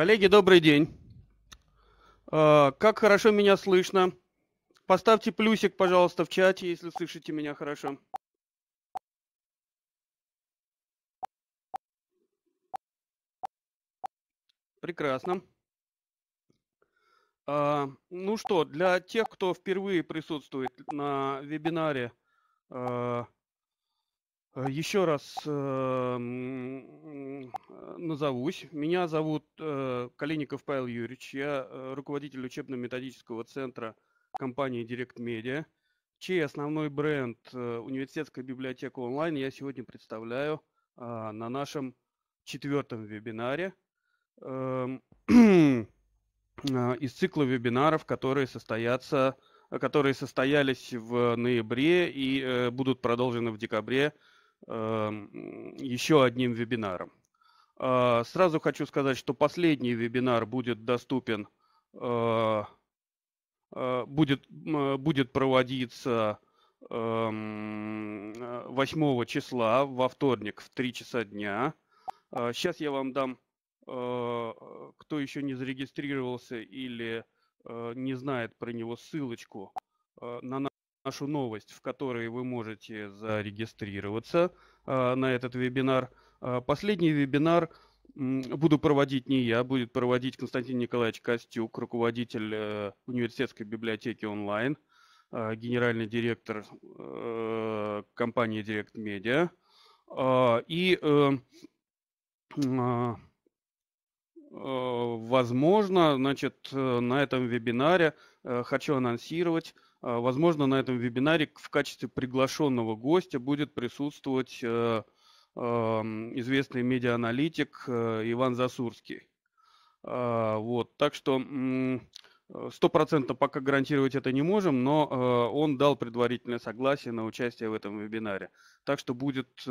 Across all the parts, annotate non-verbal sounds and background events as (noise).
Коллеги, добрый день. А, как хорошо меня слышно. Поставьте плюсик, пожалуйста, в чате, если слышите меня хорошо. Прекрасно. А, ну что, для тех, кто впервые присутствует на вебинаре, а, Э, Еще раз э, э, назовусь. Меня зовут Калиников Павел Юрьевич. Я руководитель учебно-методического центра компании Direct Media, чей основной бренд «Университетская библиотека онлайн» я сегодня представляю а, на нашем четвертом вебинаре эм, (clears throat) из цикла вебинаров, которые состоятся которые состоялись в ноябре и будут продолжены в декабре Эм, еще одним вебинаром. А, сразу хочу сказать, что последний вебинар будет доступен, э, э, будет, будет проводиться 8 эм, э, числа во вторник в 3 часа дня. Сейчас а, я вам дам, кто еще не зарегистрировался или не знает про него, ссылочку на наш нашу новость, в которой вы можете зарегистрироваться а, на этот вебинар. А, последний вебинар буду проводить не я, будет проводить Константин Николаевич Костюк, руководитель э, университетской библиотеки онлайн, а, генеральный директор э, компании Direct Media. И э, возможно, значит, на этом вебинаре хочу анонсировать Э, возможно, на этом вебинаре в качестве приглашенного гостя будет присутствовать э, эм, известный медиа-аналитик э, Иван Засурский. Вот, так что стопроцентно пока гарантировать это не можем, но он дал предварительное согласие на участие в этом вебинаре. Так что будет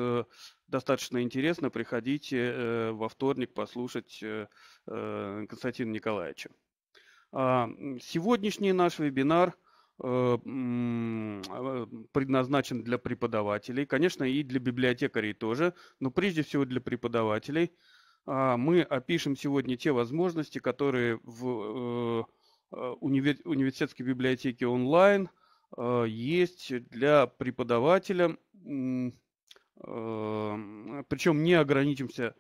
достаточно интересно. Приходите во вторник послушать Константина Николаевича. А, сегодняшний наш вебинар – Э, а, предназначен для преподавателей, конечно, и для библиотекарей тоже, но прежде всего для преподавателей. А, мы опишем сегодня те возможности, которые в э, э, универ... университетской библиотеке онлайн есть для преподавателя. Причем не ограничимся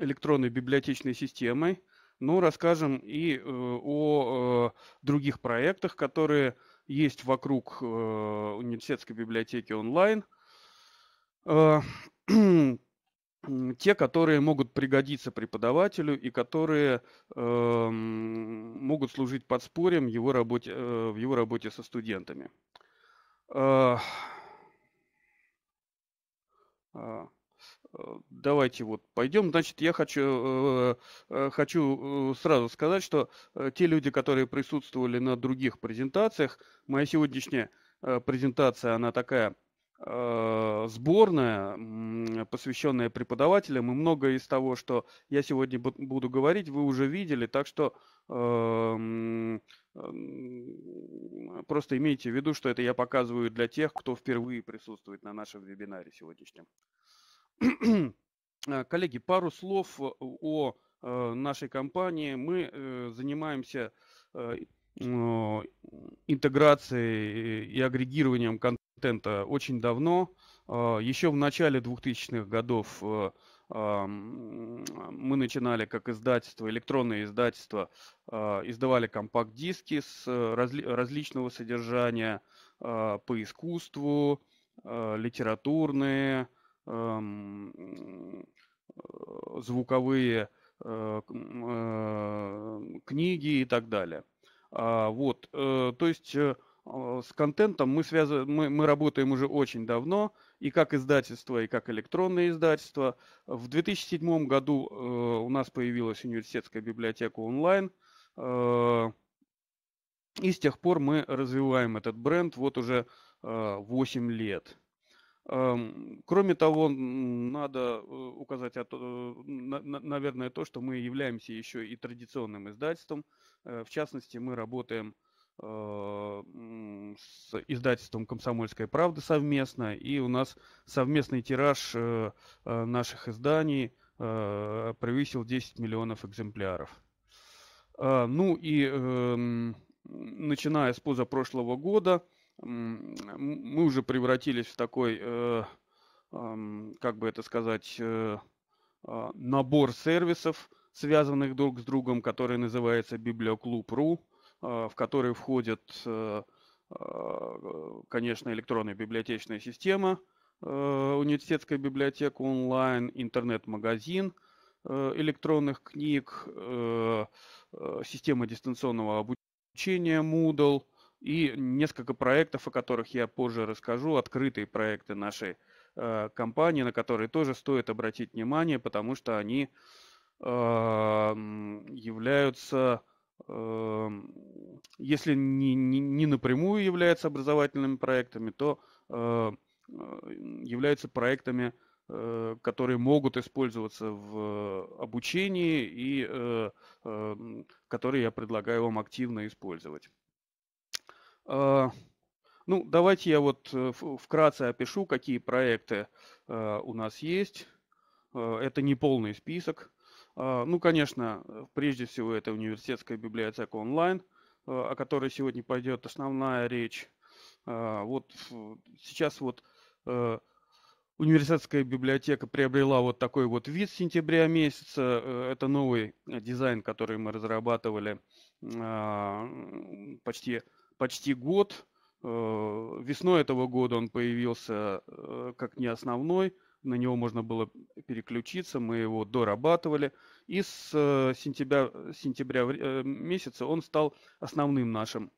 электронной библиотечной системой – но ну, расскажем и э, о э, других проектах, которые есть вокруг э, университетской библиотеки онлайн. (clears throat) Те, которые могут пригодиться преподавателю и которые э, могут служить подспорьем его работе, э, в его работе со студентами. Э, э, Э, давайте вот пойдем. Значит, я хочу, э, э, хочу сразу сказать, что те люди, которые присутствовали на других презентациях, моя сегодняшняя презентация, она такая сборная, посвященная преподавателям, и многое из того, что я сегодня буду говорить, вы уже видели, так что просто имейте в виду, что это я показываю для тех, кто впервые присутствует на нашем вебинаре сегодняшнем. (clears throat) Э, коллеги, пару слов э, о э, нашей компании. Мы занимаемся интеграцией и агрегированием контента очень давно. Еще в начале 2000-х годов мы начинали как издательство, электронное издательство, издавали компакт-диски с разли различного содержания по искусству, литературные, Эм, э, звуковые э, э, книги и так далее. А, вот, то есть а, с контентом мы, связ... мы, мы работаем уже очень давно, и как издательство, и как электронное издательство. В 2007 году у нас появилась университетская библиотека онлайн, и с тех пор мы развиваем этот бренд вот уже э, 8 лет. Кроме того, надо э, указать, э, наверное, то, что мы являемся еще и традиционным издательством. Э, в частности, мы работаем а, с издательством «Комсомольская правда» совместно, и у нас совместный тираж наших изданий а, превысил 10 миллионов экземпляров. А, ну и эм, начиная с позапрошлого года – мы уже превратились в такой, э, как бы это сказать, э, а, набор сервисов, связанных друг с другом, который называется Библиоклуб.ру, а, в который входит, э, а, конечно, электронная библиотечная система, университетская библиотека онлайн, интернет-магазин электронных книг, система дистанционного обучения Moodle – и несколько проектов, о которых я позже расскажу, открытые проекты нашей э, компании, на которые тоже стоит обратить внимание, потому что они э, являются эм, если не, не, не напрямую являются образовательными проектами, то э, являются проектами, э, которые могут использоваться в обучении и э, эм, которые я предлагаю вам активно использовать. А, ну, давайте я вот э, вкратце опишу, какие проекты э, у нас есть. Э, это не полный список. А, ну, конечно, прежде всего это университетская библиотека онлайн, о которой сегодня пойдет основная речь. А, вот сейчас вот университетская библиотека приобрела вот такой вот вид с сентября месяца. Это новый дизайн, который мы разрабатывали почти почти год. Э, весной этого года он появился э, как не основной, на него можно было переключиться, мы его дорабатывали. И с э, сентября, сентября месяца он стал основным нашим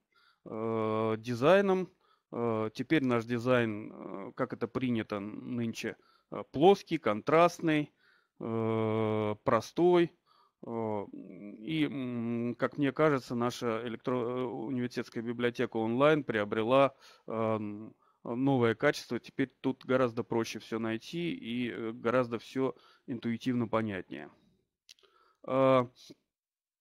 дизайном. Теперь наш дизайн, как это принято нынче, плоский, контрастный, простой, и, как мне кажется, наша электро... Э, университетская библиотека онлайн приобрела новое качество. Теперь тут гораздо проще все найти и э, гораздо все интуитивно понятнее. А,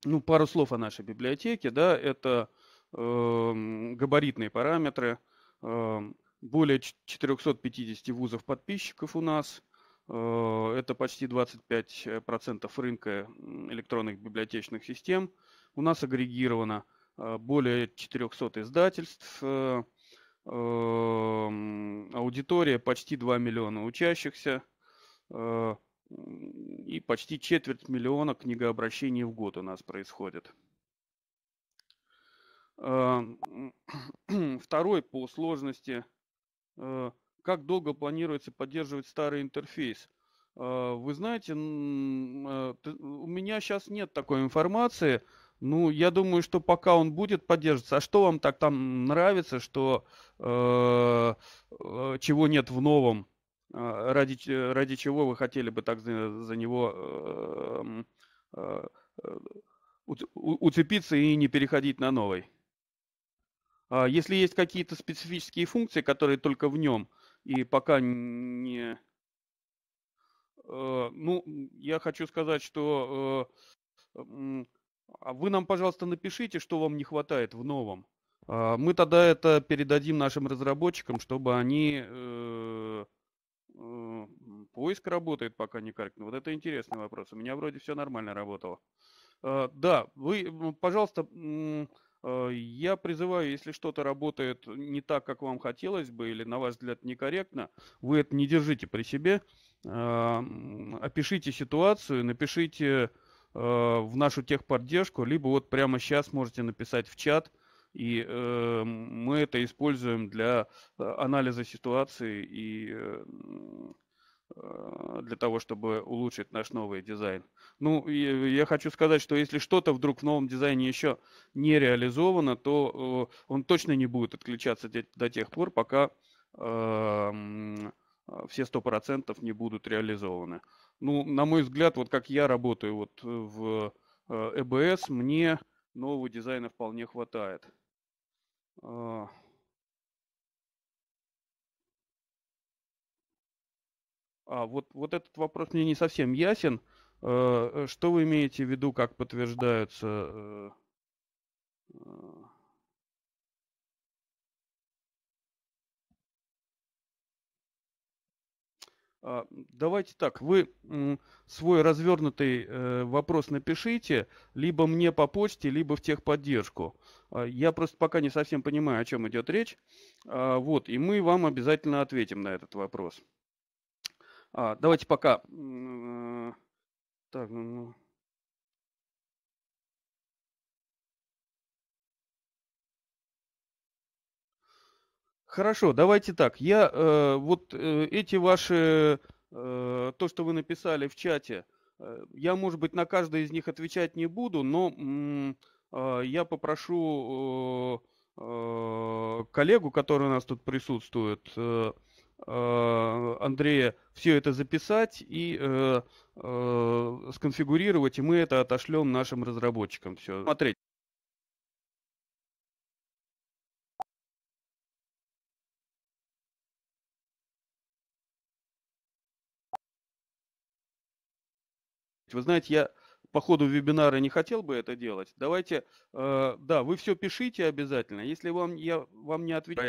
ну, пару слов о нашей библиотеке. Да, это эм, габаритные параметры. Эм, более 450 вузов-подписчиков у нас – Э, это почти 25% э, рынка электронных библиотечных систем. У нас агрегировано э, более 400 издательств, эм, аудитория почти 2 миллиона учащихся и почти четверть миллиона книгообращений в год у нас происходит. (clears throat) Второй по сложности как долго планируется поддерживать старый интерфейс? А, вы знаете, а, у меня сейчас нет такой информации. Ну, я думаю, что пока он будет поддерживаться. А что вам так там нравится, что э, чего нет в новом, ради, ради чего вы хотели бы так за, за него э, э, уцепиться и не переходить на новый? Если есть какие-то специфические функции, которые только в нем – и пока не... Э, ну, я хочу сказать, что э, а вы нам, пожалуйста, напишите, что вам не хватает в новом. А мы тогда это передадим нашим разработчикам, чтобы они... Э, поиск работает пока некорректно. Ну, вот это интересный вопрос. У меня вроде все нормально работало. Да, вы, пожалуйста, Э, я призываю, если что-то работает не так, как вам хотелось бы, или на ваш взгляд некорректно, вы это не держите при себе. Эм, опишите ситуацию, напишите э, в нашу техподдержку, либо вот прямо сейчас можете написать в чат, и эм, мы это используем для э, анализа ситуации и Э, для того, чтобы улучшить наш новый дизайн. Ну, я хочу сказать, что если что-то вдруг в новом дизайне еще не реализовано, то э, он точно не будет отключаться до тех пор, пока эм, э, все сто процентов не будут реализованы. Ну, на мой взгляд, вот как я работаю вот в ЭБС, мне нового дизайна вполне хватает. А, вот, вот этот вопрос мне не совсем ясен. Э, что вы имеете в виду, как подтверждаются... Э, э, а, давайте так, вы свой развернутый вопрос напишите, либо мне по почте, либо в техподдержку. А, я просто пока не совсем понимаю, о чем идет речь. А, вот, и мы вам обязательно ответим на этот вопрос. А, давайте пока... Э, так, ну... Хорошо, давайте так. Я э, вот э, эти ваши э, то, что вы написали в чате, э, я, может быть, на каждое из них отвечать не буду, но э, я попрошу э, э, коллегу, который у нас тут присутствует, э, Э, Андрея все это записать и э, э, сконфигурировать, и мы это отошлем нашим разработчикам. Все, смотреть. Вы знаете, я по ходу вебинара не хотел бы это делать. Давайте, э, да, вы все пишите обязательно. Если вам я вам не отвечу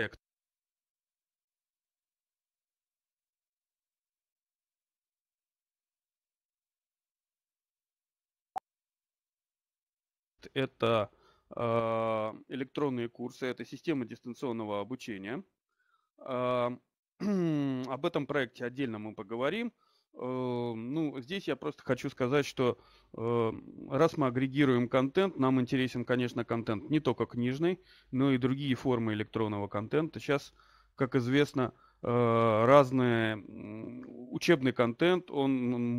это а, электронные курсы, это система дистанционного обучения. А, (clears throat) об этом проекте отдельно мы поговорим. Э, ну, здесь я просто хочу сказать, что э, раз мы агрегируем контент, нам интересен, конечно, контент не только книжный, но и другие формы электронного контента. Сейчас, как известно, э, разные учебный контент, он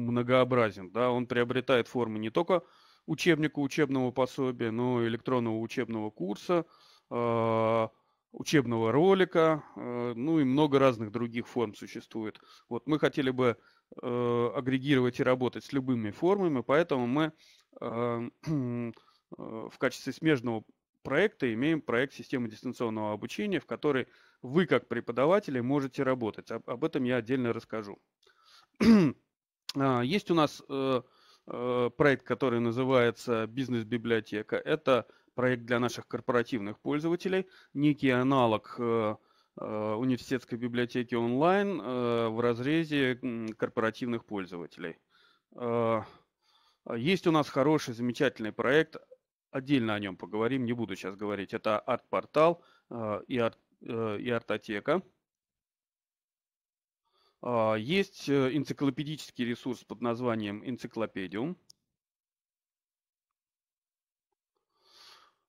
многообразен, да, он приобретает формы не только учебника, учебного пособия, но ну, электронного учебного курса, а, учебного ролика, а, ну и много разных других форм существует. Вот мы хотели бы э, агрегировать и работать с любыми формами, поэтому мы а, (clears throat) э, в качестве смежного проекта имеем проект системы дистанционного обучения, в которой вы как преподаватели можете работать. Об этом я отдельно расскажу. (clears throat) Есть у нас э, Э, проект, который называется «Бизнес-библиотека». Это проект для наших корпоративных пользователей, некий аналог э, э, университетской библиотеки онлайн в разрезе корпоративных пользователей. Есть у нас хороший, замечательный проект, отдельно о нем поговорим, не буду сейчас говорить. Это арт-портал и арт-атека. А, есть э, энциклопедический ресурс под названием «Энциклопедиум».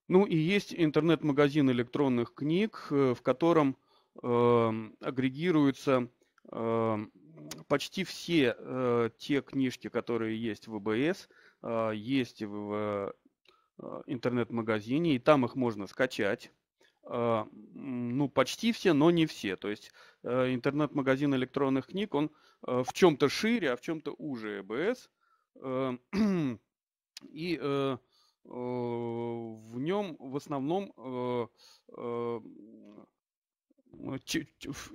Ну и есть интернет-магазин электронных книг, э, в котором э, агрегируются э, почти все э, те книжки, которые есть в ВБС, э, есть в э, интернет-магазине, и там их можно скачать. А, ну, почти все, но не все. То есть э, интернет-магазин электронных книг, он э, в чем-то шире, а в чем-то уже ЭБС. Э, (clears throat) и в нем в основном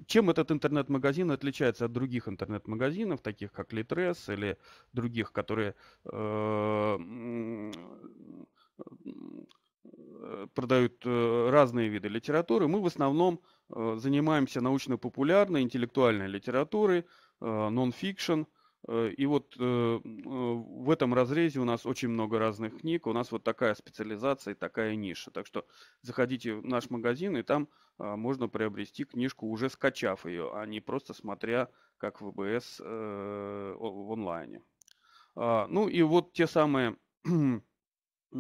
чем этот интернет-магазин отличается от других интернет-магазинов, таких как Литрес или других, которые Э, продают э, разные виды литературы. Мы в основном э, занимаемся научно-популярной, интеллектуальной литературой, нон-фикшн. И вот в этом разрезе у нас очень много разных книг, у нас вот такая специализация и такая ниша. Так что заходите в наш магазин, и там можно приобрести книжку, уже скачав ее, а не просто смотря как в ВБС в онлайне. А, ну и вот те самые (clears throat)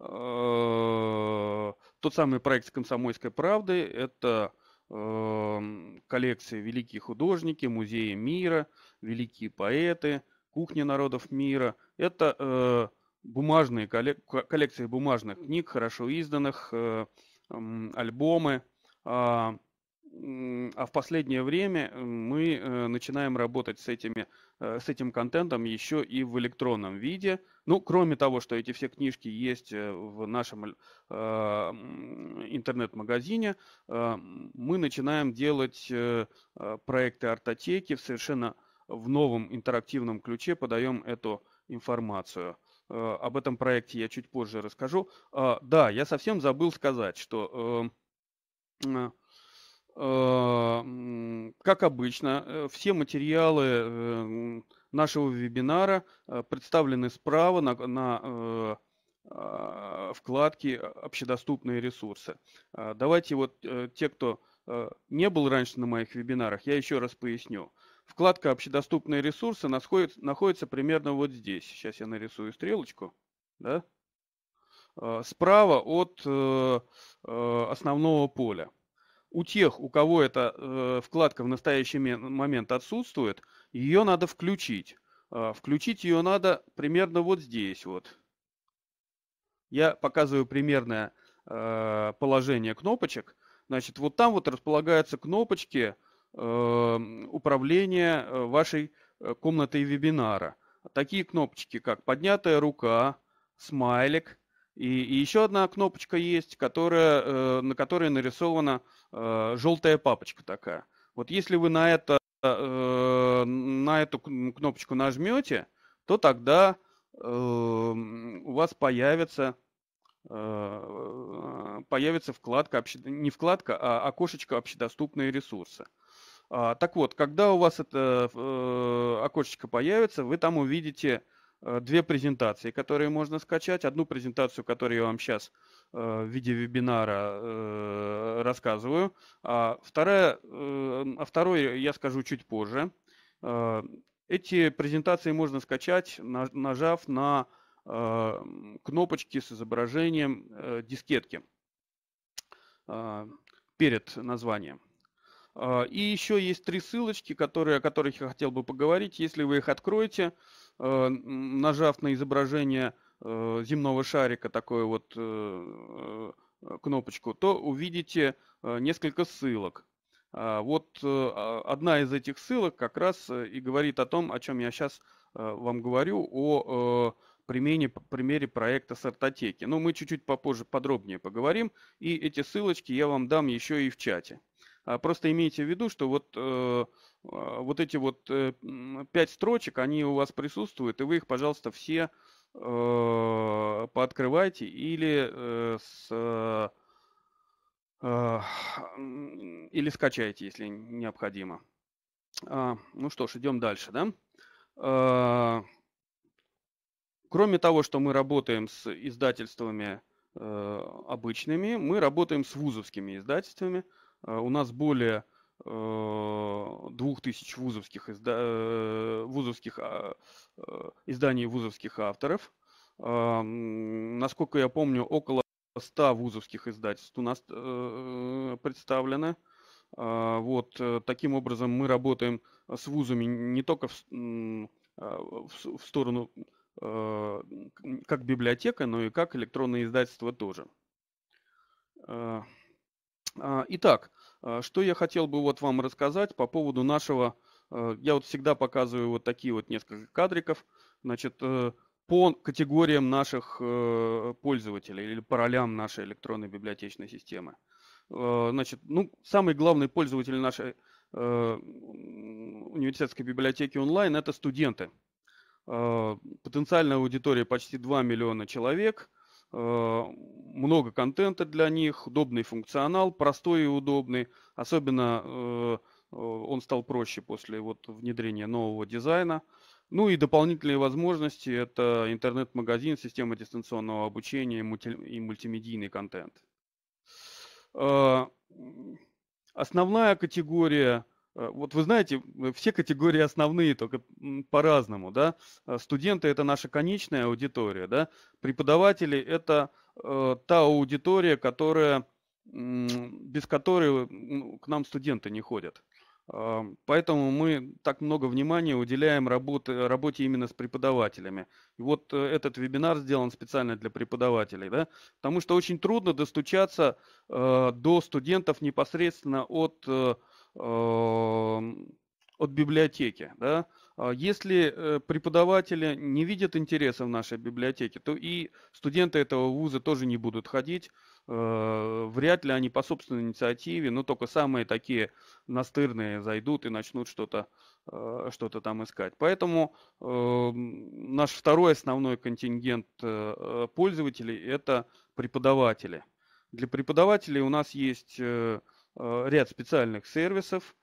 Э, тот самый проект «Комсомольской правды» – это эм, коллекции «Великие художники», «Музеи мира», «Великие поэты», «Кухня народов мира». Это э, бумажные коллекции бумажных книг, хорошо изданных, э, альбомы. А, а в последнее время э, мы э, начинаем работать с, этими, э, с этим контентом еще и в электронном виде. Ну, кроме того, что эти все книжки есть в нашем интернет-магазине, мы начинаем делать проекты артотеки в совершенно в новом интерактивном ключе, подаем эту информацию. Об этом проекте я чуть позже расскажу. А, да, я совсем забыл сказать, что а, как обычно, э, все материалы эм, нашего вебинара э, представлены справа на, на э, а, вкладке «Общедоступные ресурсы». А, давайте вот те, кто не был раньше на моих вебинарах, я еще раз поясню. Вкладка «Общедоступные ресурсы» находится, находится примерно вот здесь. Сейчас я нарисую стрелочку. Да? Справа от основного поля у тех, у кого эта э, вкладка в настоящий момент отсутствует, ее надо включить. Э, включить ее надо примерно вот здесь вот. Я показываю примерное э, положение кнопочек. Значит, вот там вот располагаются кнопочки эм, э, управления вашей э, комнатой вебинара. Такие кнопочки, как поднятая рука, смайлик, и, и еще одна кнопочка есть, которая, э, на которой нарисована э, желтая папочка такая. Вот если вы на, это, э, на эту кнопочку нажмете, то тогда э, у вас появится, э, появится вкладка, не вкладка, а окошечко «Общедоступные ресурсы». А, так вот, когда у вас это э, окошечко появится, вы там увидите Э, две презентации, которые можно скачать. Одну презентацию, которую я вам сейчас э, в виде вебинара э, рассказываю. А вторая, а второй я скажу чуть позже. Эти презентации можно скачать, нажав на кнопочки с изображением дискетки перед названием. И еще есть три ссылочки, которые, о которых я хотел бы поговорить. Если вы их откроете, Э, нажав на изображение э, земного шарика, такую вот э, кнопочку, то увидите несколько ссылок. А вот а, одна из этих ссылок как раз и говорит о том, о чем я сейчас вам говорю, о примене, примере проекта сортотеки. Но ну, мы чуть-чуть попозже подробнее поговорим, и эти ссылочки я вам дам еще и в чате. А, просто имейте в виду, что вот, э, а, вот эти вот э, пять строчек, они у вас присутствуют, и вы их, пожалуйста, все э, пооткрывайте или с а, или скачайте, если необходимо. Ну что ж, идем дальше, да? Кроме того, что мы работаем с издательствами обычными, мы работаем с вузовскими издательствами – Э, у нас более 2000 э, вузовских, изда... Э, вузовских а, изданий вузовских авторов. Насколько я помню, около 100 вузовских издательств у нас представлено. А, вот таким образом мы работаем с вузами не только в, а, в сторону как библиотека, но и как электронное издательство тоже. А, итак, а, что я хотел бы вот вам рассказать по поводу нашего... А, я вот всегда показываю вот такие вот несколько кадриков. Значит, э, по категориям наших э, пользователей или по ролям нашей электронной библиотечной системы. Значит, ну, самый главный пользователь нашей э, университетской библиотеки онлайн – это студенты. Потенциальная аудитория почти 2 миллиона человек – Э, много контента для них, удобный функционал, простой и удобный. Особенно э, э, он стал проще после вот внедрения нового дизайна. Ну и дополнительные возможности – это интернет-магазин, система дистанционного обучения и мультимедийный контент. Основная категория – Э, вот вы знаете, все категории основные, только по-разному, да. Э, студенты – это наша конечная аудитория, да. Преподаватели – это э, та аудитория, которая, без которой ну, к нам студенты не ходят. Э, поэтому мы так много внимания уделяем работе, работе именно с преподавателями. И вот э, этот вебинар сделан специально для преподавателей, да, потому что очень трудно достучаться э, до студентов непосредственно от от библиотеки. Да? А если э, преподаватели не видят интереса в нашей библиотеке, то и студенты этого вуза тоже не будут ходить. А, вряд ли они по собственной инициативе, но только самые такие настырные зайдут и начнут что-то а, что-то там искать. Поэтому наш второй основной контингент э, пользователей – это преподаватели. Для преподавателей у нас есть э, Э, ряд специальных сервисов,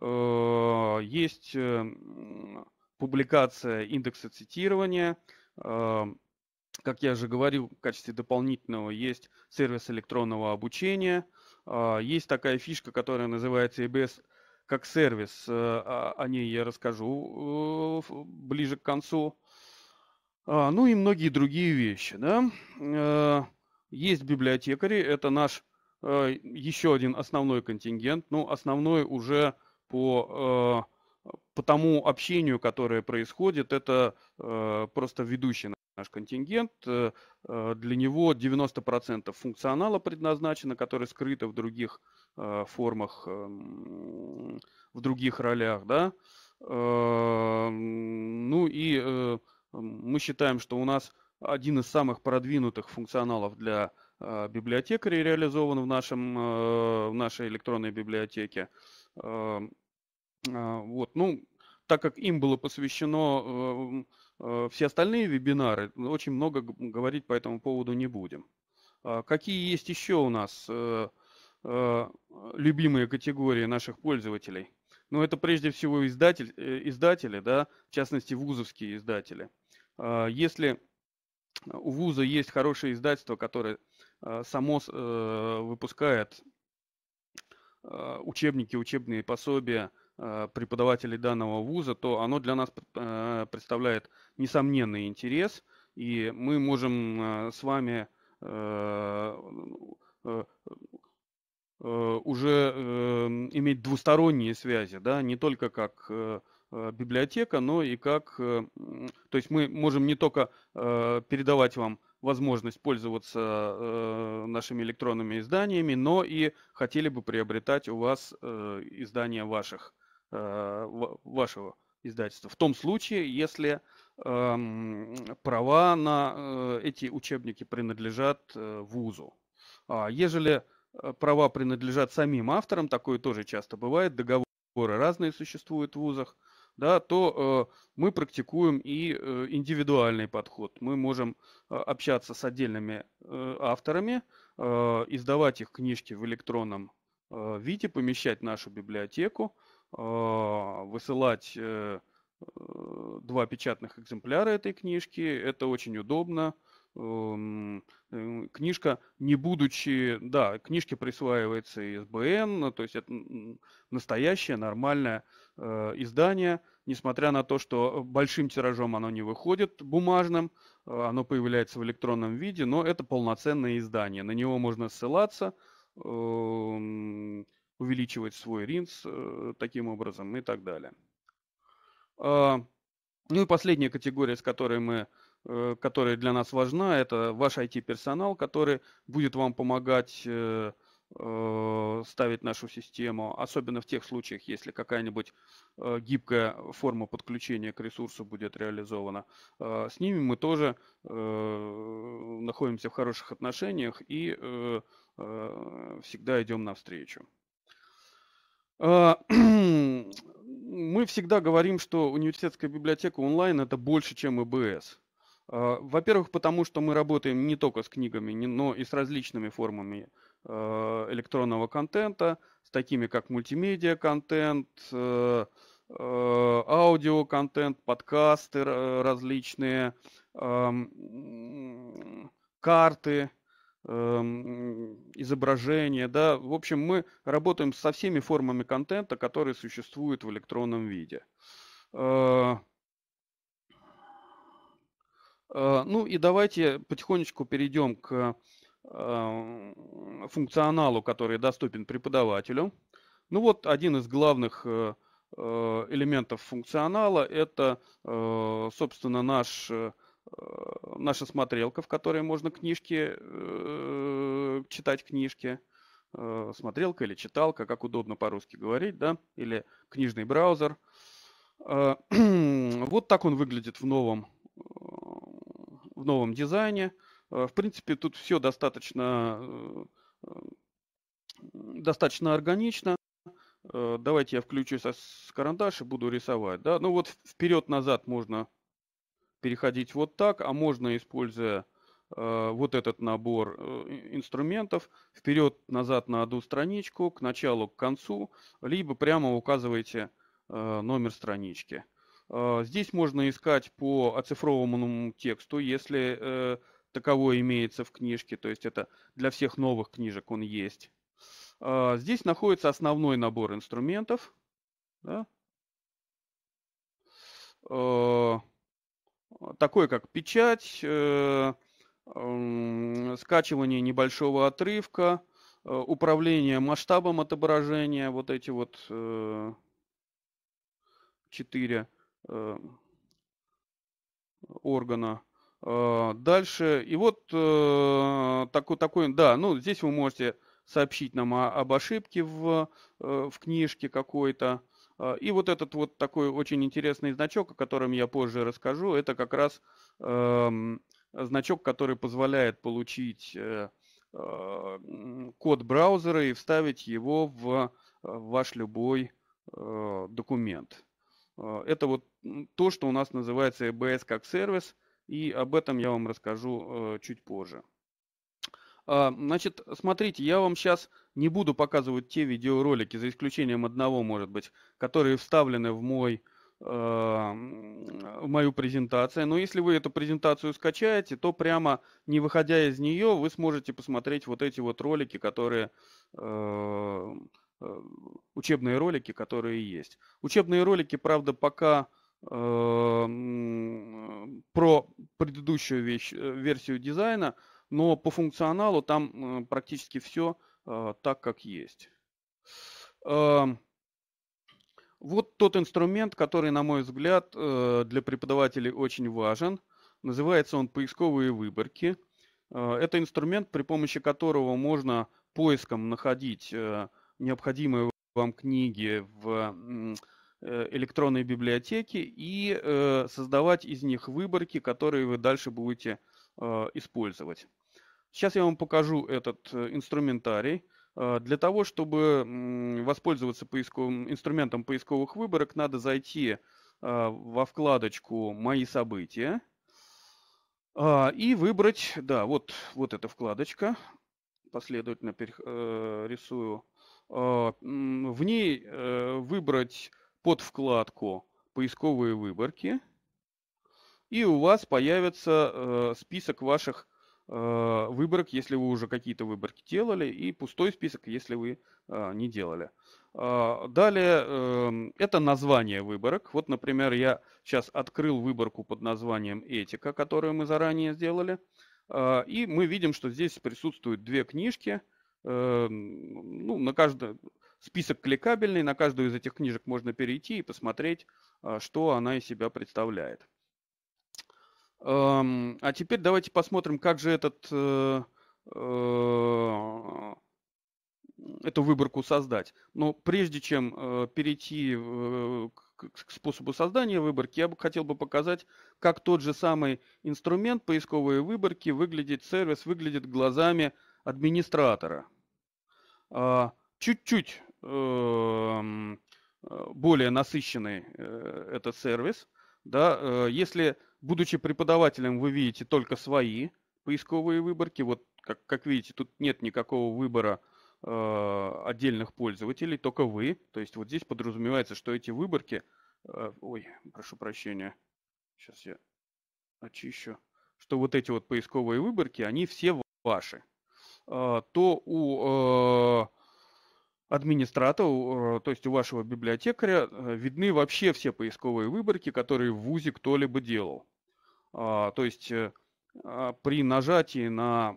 э, есть эм, публикация индекса цитирования, эм, как я уже говорил, в качестве дополнительного есть сервис электронного обучения, э, есть такая фишка, которая называется EBS как сервис, о ней я расскажу ближе к концу. Ну и многие другие вещи. Да? Есть библиотекари, это наш Э, еще один основной контингент, ну, основной уже по, э, по тому общению, которое происходит, это э, просто ведущий наш контингент. Для него 90% функционала предназначено, который скрыто в других формах, эм, в других ролях. Да? Ну и мы считаем, что у нас один из самых продвинутых функционалов для а, библиотекарей реализован в, нашем, а, в нашей электронной библиотеке. А, вот, ну, так как им было посвящено эм, э, все остальные вебинары, очень много говорить по этому поводу не будем. Какие есть еще у нас э, э, любимые категории наших пользователей? Ну, это прежде всего издатель, издатели, да, в частности, вузовские издатели. Если у вуза есть хорошее издательство, которое а, само э, выпускает а, учебники, учебные пособия а, преподавателей данного вуза, то оно для нас э, представляет несомненный интерес, и мы можем с вами э, ну, уже эм, иметь двусторонние связи, да, не только как библиотека, но и как, то есть мы можем не только передавать вам возможность пользоваться э, нашими электронными изданиями, но и хотели бы приобретать у вас э, издания ваших, э, вашего издательства. В том случае, если э, права на э, эти учебники принадлежат э, вузу. А ежели э, права принадлежат самим авторам, такое тоже часто бывает, договоры разные существуют в вузах, да, то э, мы практикуем и э, индивидуальный подход. Мы можем э, общаться с отдельными э, авторами, э, издавать их книжки в электронном э, виде, помещать нашу библиотеку, э, высылать э, э, два печатных экземпляра этой книжки. Это очень удобно. Э, Эм, э, книжка, не будучи, да, книжке присваивается ИСБН, то есть это настоящее нормальное э, издание, несмотря на то, что большим тиражом оно не выходит бумажным, а, оно появляется в электронном виде, но это полноценное издание, на него можно ссылаться, эм, увеличивать свой ринс э, таким образом и так далее. А, ну и последняя категория, с которой мы Э, которая для нас важна, это ваш IT-персонал, который будет вам помогать э, э, ставить нашу систему, особенно в тех случаях, если какая-нибудь гибкая форма подключения к ресурсу будет реализована. С ними мы тоже находимся в хороших отношениях и всегда идем навстречу. (clears throat) Мы всегда говорим, что университетская библиотека онлайн это больше, чем ИБС. А, во-первых, потому что мы работаем не только с книгами, но и с различными формами а, электронного контента, с такими как мультимедиа-контент, э, а, аудио контент, подкасты различные, карты, эм, изображения, да, в общем, мы работаем со всеми формами контента, которые существуют в электронном виде. Э, ну и давайте потихонечку перейдем к э, функционалу, который доступен преподавателю. Ну вот один из главных э, элементов функционала – это, собственно, наш, наша смотрелка, в которой можно книжки, читать книжки. Смотрелка или читалка, как удобно по-русски говорить, да, или книжный браузер. (clears throat) Вот так он выглядит в новом в новом дизайне. Э, в принципе, тут все достаточно, э, достаточно органично. Э, давайте я включу с карандаш и буду рисовать. Да? Ну вот вперед-назад можно переходить вот так, а можно, используя вот этот набор инструментов вперед-назад на одну страничку, к началу, к концу, либо прямо указываете номер странички. А, здесь можно искать по оцифрованному тексту, если э, таковое имеется в книжке, то есть это для всех новых книжек он есть. А, здесь находится основной набор инструментов. Да? А, такой как печать, э, скачивание небольшого отрывка, э, управление масштабом отображения, вот эти вот четыре Э, органа. А, дальше, и вот э, такой, такой, да, ну здесь вы можете сообщить нам об ошибке в, э, в книжке какой-то. А, и вот этот вот такой очень интересный значок, о котором я позже расскажу, это как раз эм, значок, который позволяет получить а, код браузера и вставить его в ваш любой документ. Это вот то, что у нас называется EBS как сервис, и об этом я вам расскажу э, чуть позже. А, значит, смотрите, я вам сейчас не буду показывать те видеоролики, за исключением одного, может быть, которые вставлены в мой э, в мою презентацию. Но если вы эту презентацию скачаете, то прямо не выходя из нее, вы сможете посмотреть вот эти вот ролики, которые э, учебные ролики, которые есть. Учебные ролики, правда, пока Э, про предыдущую вещь, э, версию дизайна, но по функционалу там э, практически все так, как есть. Эм, вот тот инструмент, который, на мой взгляд, для преподавателей очень важен. Называется он «Поисковые выборки». Это инструмент, при помощи которого можно поиском находить необходимые вам книги в Э, электронные библиотеки и э, создавать из них выборки, которые вы дальше будете э, использовать. Сейчас я вам покажу этот инструментарий. Для того, чтобы воспользоваться поисковым, инструментом поисковых выборок, надо зайти во вкладочку «Мои события» а, и выбрать, да, вот, вот эта вкладочка, последовательно рисую, в ней выбрать под вкладку «Поисковые выборки», и у вас появится э, список ваших э, выборок, если вы уже какие-то выборки делали, и пустой список, если вы э, не делали. Э, далее, э, это название выборок. Вот, например, я сейчас открыл выборку под названием «Этика», которую мы заранее сделали. Э, и мы видим, что здесь присутствуют две книжки эм, – ну, на каждой, список кликабельный, на каждую из этих книжек можно перейти и посмотреть, а, что она из себя представляет. Эм, а теперь давайте посмотрим, как же этот, э, э, эту выборку создать. Но прежде чем э, перейти к способу создания выборки, я бы хотел бы показать, как тот же самый инструмент поисковой выборки выглядит, сервис выглядит глазами администратора. А, чуть-чуть Эм, э, более насыщенный э, этот сервис. Да, э, если, будучи преподавателем, вы видите только свои поисковые выборки, вот как, как видите, тут нет никакого выбора отдельных пользователей, только вы. То есть вот здесь подразумевается, что эти выборки... Ой, прошу прощения. Сейчас я очищу. Что вот эти вот поисковые выборки, они все ваши. То у администратору, э, то есть у вашего библиотекаря, э, видны вообще все поисковые выборки, которые в ВУЗе кто-либо делал. А, то есть э, а, при нажатии на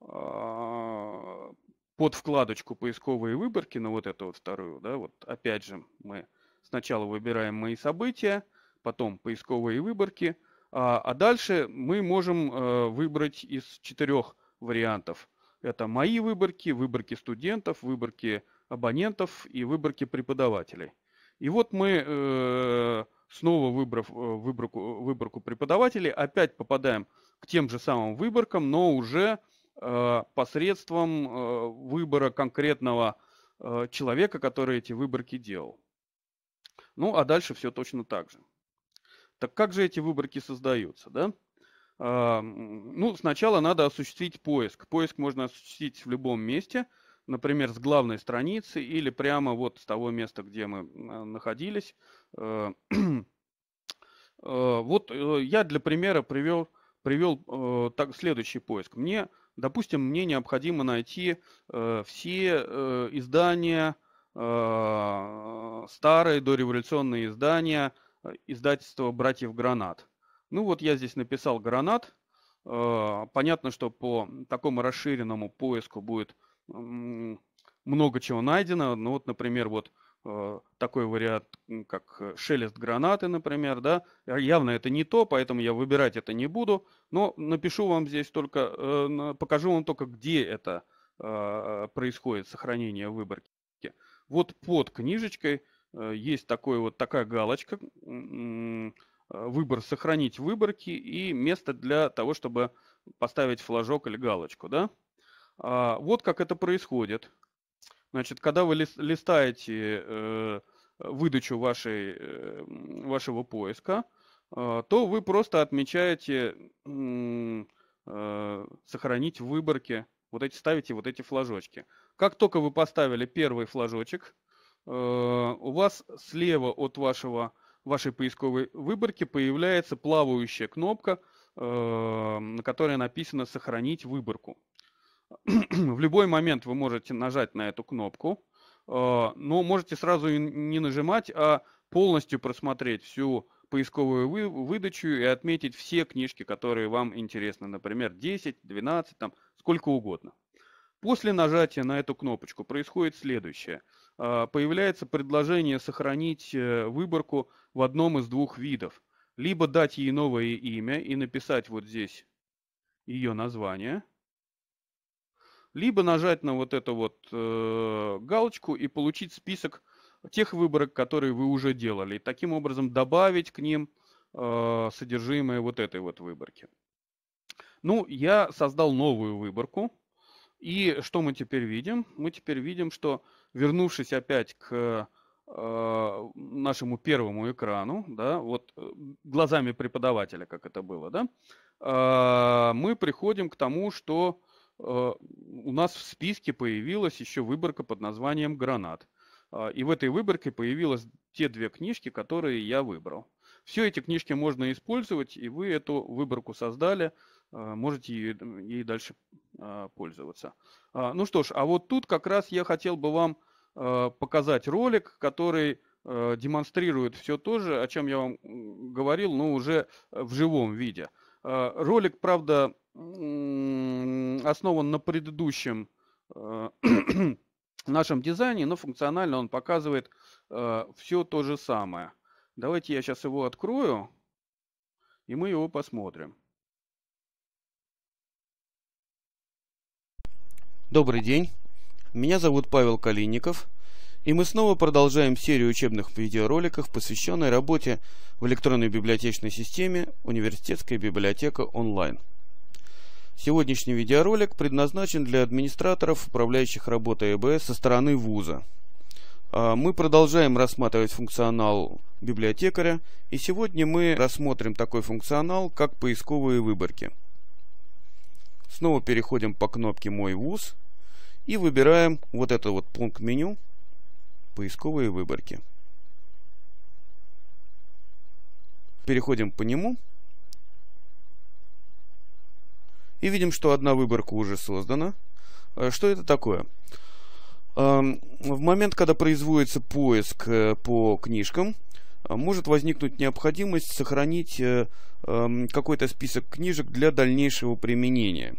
а, под вкладочку поисковые выборки, на вот эту вот вторую, да, вот опять же мы сначала выбираем мои события, потом поисковые выборки, а, а дальше мы можем выбрать из четырех вариантов – это мои выборки, выборки студентов, выборки абонентов и выборки преподавателей. И вот мы, э, снова выбрав э, выборку, выборку преподавателей, опять попадаем к тем же самым выборкам, но уже э, посредством выбора конкретного человека, который эти выборки делал. Ну, а дальше все точно так же. Так как же эти выборки создаются, да? А, ну, сначала надо осуществить поиск. Поиск можно осуществить в любом месте, например, с главной страницы или прямо вот с того места, где мы а, находились. Э, (clears throat) э, вот э, я для примера привел, привел так, следующий поиск. Мне, допустим, мне необходимо найти все издания, старые дореволюционные издания издательства «Братьев Гранат». Ну вот я здесь написал гранат. Э, понятно, что по такому расширенному поиску будет много чего найдено. Ну вот, например, вот э, такой вариант, как э, шелест гранаты, например, да, явно это не то, поэтому я выбирать это не буду, но напишу вам здесь только, покажу вам только, где это происходит сохранение выборки. Вот под книжечкой есть такой вот такая галочка, Э, выбор сохранить выборки и место для того, чтобы поставить флажок или галочку. Да? А, вот как это происходит. Значит, когда вы листаете э, выдачу вашей, э, вашего поиска, то вы просто отмечаете сохранить выборки, вот эти ставите вот эти флажочки. Как только вы поставили первый флажочек, у вас слева от вашего вашей поисковой выборке появляется плавающая кнопка, эм, на которой написано «Сохранить выборку». (clears throat) в любой момент вы можете нажать на эту кнопку, э, но можете сразу и не нажимать, а полностью просмотреть всю поисковую выдачу и отметить все книжки, которые вам интересны, например, 10, 12, там, сколько угодно. После нажатия на эту кнопочку происходит следующее – а, появляется предложение сохранить э, выборку в одном из двух видов. Либо дать ей новое имя и написать вот здесь ее название, либо нажать на вот эту вот э, галочку и получить список тех выборок, которые вы уже делали. И таким образом добавить к ним э, содержимое вот этой вот выборки. Ну, я создал новую выборку. И что мы теперь видим? Мы теперь видим, что вернувшись опять к э, нашему первому экрану, да, вот э, глазами преподавателя, как это было, да, э, мы приходим к тому, что э, у нас в списке появилась еще выборка под названием «Гранат». А, и в этой выборке появилось те две книжки, которые я выбрал. Все эти книжки можно использовать, и вы эту выборку создали – Э, можете ей, дальше а, пользоваться. А, ну что ж, а вот тут как раз я хотел бы вам э, показать ролик, который э, демонстрирует все то же, о чем я вам говорил, но уже в живом виде. А, ролик, правда, основан на предыдущем (clears throat) нашем дизайне, но функционально он показывает все то же самое. Давайте я сейчас его открою, и мы его посмотрим. Добрый день, меня зовут Павел Калинников, и мы снова продолжаем серию учебных видеороликов, посвященной работе в электронной библиотечной системе «Университетская библиотека онлайн». Сегодняшний видеоролик предназначен для администраторов, управляющих работой ЭБС со стороны вуза. А, мы продолжаем рассматривать функционал библиотекаря, и сегодня мы рассмотрим такой функционал, как поисковые выборки – Снова переходим по кнопке «Мой вуз» и выбираем вот этот вот пункт меню «Поисковые выборки». Переходим по нему и видим, что одна выборка уже создана. Э, что это такое? Эм, в момент, когда производится поиск э, по книжкам, Э, может возникнуть необходимость сохранить э, эм, какой-то список книжек для дальнейшего применения.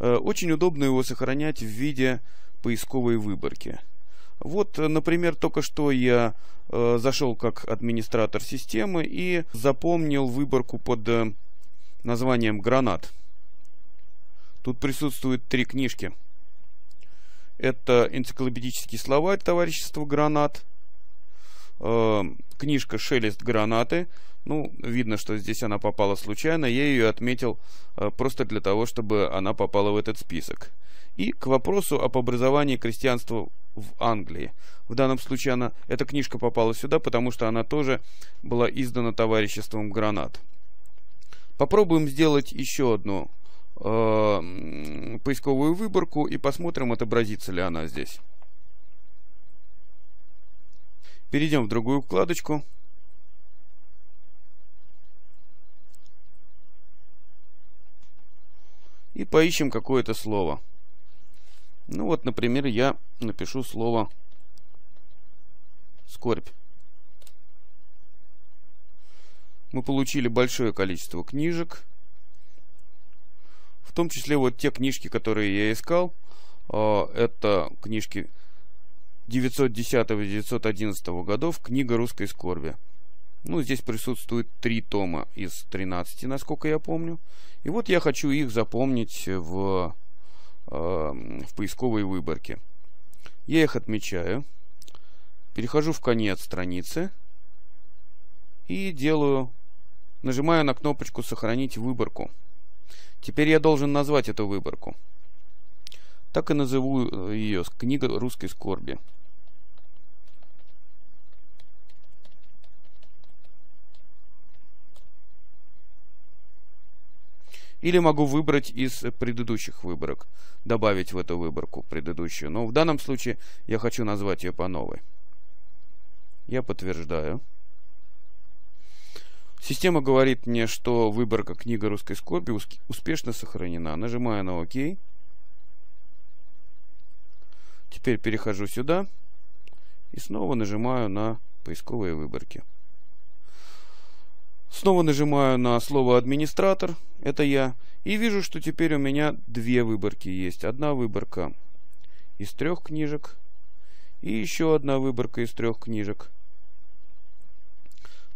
Э, очень удобно его сохранять в виде поисковой выборки. Вот, например, только что я э, зашел как администратор системы и запомнил выборку под э, названием «Гранат». Тут присутствуют три книжки. Это энциклопедический словарь товарищества «Гранат», Эм, книжка «Шелест гранаты». Ну, видно, что здесь она попала случайно. Я ее отметил э, просто для того, чтобы она попала в этот список. И к вопросу об образовании крестьянства в Англии. В данном случае она, эта книжка попала сюда, потому что она тоже была издана товариществом «Гранат». Попробуем сделать еще одну э, поисковую выборку и посмотрим, отобразится ли она здесь. Перейдем в другую вкладочку. И поищем какое-то слово. Ну вот, например, я напишу слово «скорбь». Мы получили большое количество книжек. В том числе вот те книжки, которые я искал. А, это книжки 910-911 годов «Книга русской скорби». Ну, здесь присутствует три тома из 13, насколько я помню. И вот я хочу их запомнить в, э, в поисковой выборке. Я их отмечаю. Перехожу в конец страницы. И делаю... Нажимаю на кнопочку «Сохранить выборку». Теперь я должен назвать эту выборку. Так и назову э, ее «Книга русской скорби». Или могу выбрать из предыдущих выборок, добавить в эту выборку предыдущую. Но в данном случае я хочу назвать ее по новой. Я подтверждаю. Система говорит мне, что выборка книга русской скорби успешно сохранена. Нажимаю на ОК. Теперь перехожу сюда и снова нажимаю на поисковые выборки. Снова нажимаю на слово «администратор», это я, и вижу, что теперь у меня две выборки есть. Одна выборка из трех книжек и еще одна выборка из трех книжек.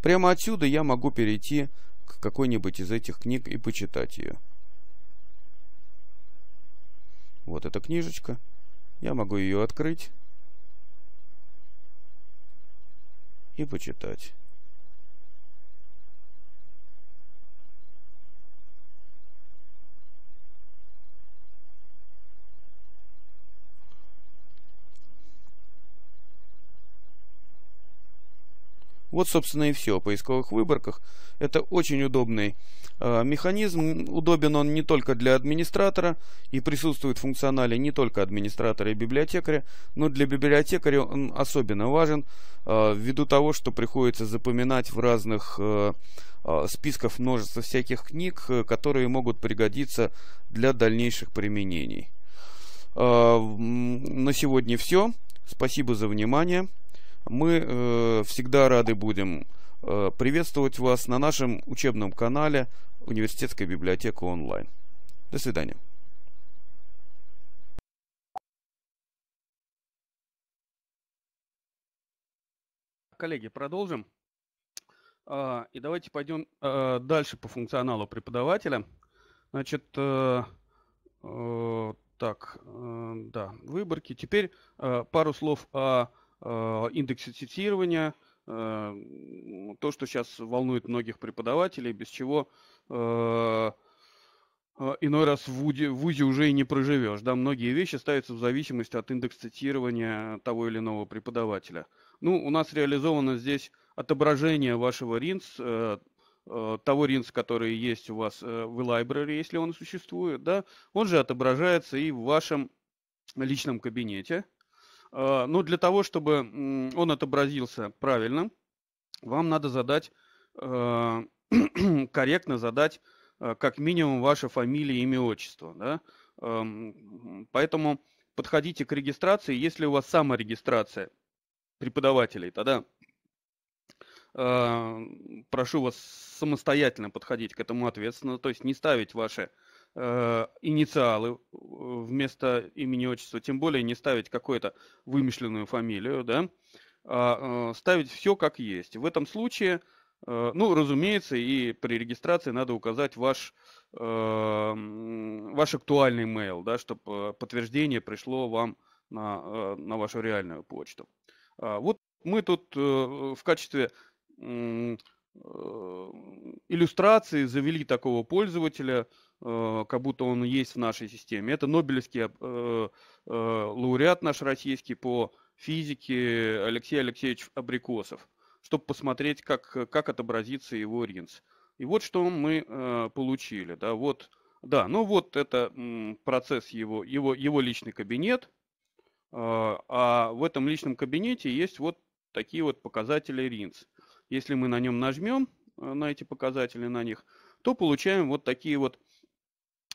Прямо отсюда я могу перейти к какой-нибудь из этих книг и почитать ее. Вот эта книжечка. Я могу ее открыть и почитать. Вот, собственно, и все о поисковых выборках. Это очень удобный э, механизм. Удобен он не только для администратора и присутствует в функционале не только администратора и библиотекаря, но для библиотекаря он особенно важен э, ввиду того, что приходится запоминать в разных э, э списков множество всяких книг, э, которые могут пригодиться для дальнейших применений. Э, на сегодня все. Спасибо за внимание. Мы э, всегда рады будем э, приветствовать вас на нашем учебном канале Университетская библиотека онлайн. До свидания. Коллеги, продолжим. А, и давайте пойдем э, дальше по функционалу преподавателя. Значит, э, э, так, да, выборки. Теперь пару слов о Э, индекс цитирования, э, то, что сейчас волнует многих преподавателей, без чего э, иной раз в ВУЗе, в ВУЗе уже и не проживешь. Да, многие вещи ставятся в зависимости от индекса цитирования того или иного преподавателя. Ну, у нас реализовано здесь отображение вашего ринс, того ринс, который есть у вас в e-library, если он существует, да, он же отображается и в вашем личном кабинете. А, Но ну, для того, чтобы он отобразился правильно, вам надо задать, а, (clears throat) корректно задать а, как минимум ваше фамилия, имя, отчество. Да? Поэтому подходите к регистрации. Если у вас саморегистрация преподавателей, тогда прошу вас самостоятельно подходить к этому ответственно, то есть не ставить ваши Э, инициалы э, вместо имени отчества, тем более не ставить какую-то вымышленную фамилию, да, а э, ставить все как есть. В этом случае, ну, разумеется, и при регистрации надо указать ваш, ваш актуальный mail, да, чтобы подтверждение пришло вам на, на вашу реальную почту. А, вот мы тут в качестве иллюстрации завели такого пользователя – Э, как будто он есть в нашей системе. Это Нобелевский э, э, лауреат наш российский по физике Алексей Алексеевич Абрикосов, чтобы посмотреть, как, как отобразится его ринс. И вот что мы получили. Да, вот, да, ну вот это процесс его, его, его личный кабинет. А в этом личном кабинете есть вот такие вот показатели ринс. Если мы на нем нажмем, на эти показатели на них, то получаем вот такие вот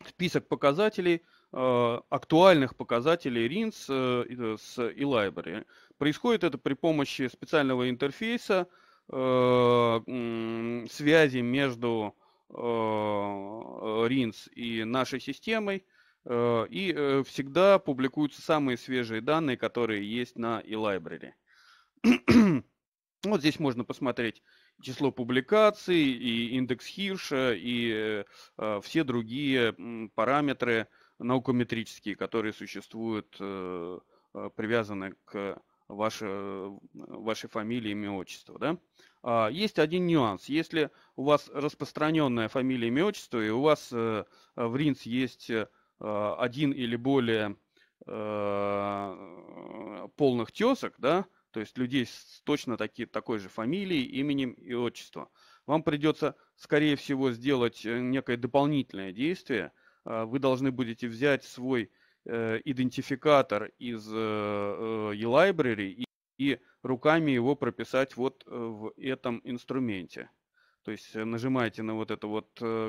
список показателей, э, актуальных показателей RINS э, э, с eLibrary. Происходит это при помощи специального интерфейса, связи между RINS и нашей системой, и всегда публикуются самые свежие данные, которые есть на eLibrary. (clears throat) вот здесь можно посмотреть число публикаций, и индекс Хирша, и э, все другие параметры наукометрические, которые существуют, э, э привязаны к ваше, э, вашей фамилии, имя, отчество. Да? А, есть один нюанс. Если у вас распространенная фамилия, имя, отчество, и у вас э, в РИНС есть э, один или более э, полных тесок, да, то есть людей с точно таки, такой же фамилией, именем и отчеством. Вам придется, скорее всего, сделать э, некое дополнительное действие. А, вы должны будете взять свой э, идентификатор из э, e-library и, и руками его прописать вот в этом инструменте. То есть нажимаете на вот это вот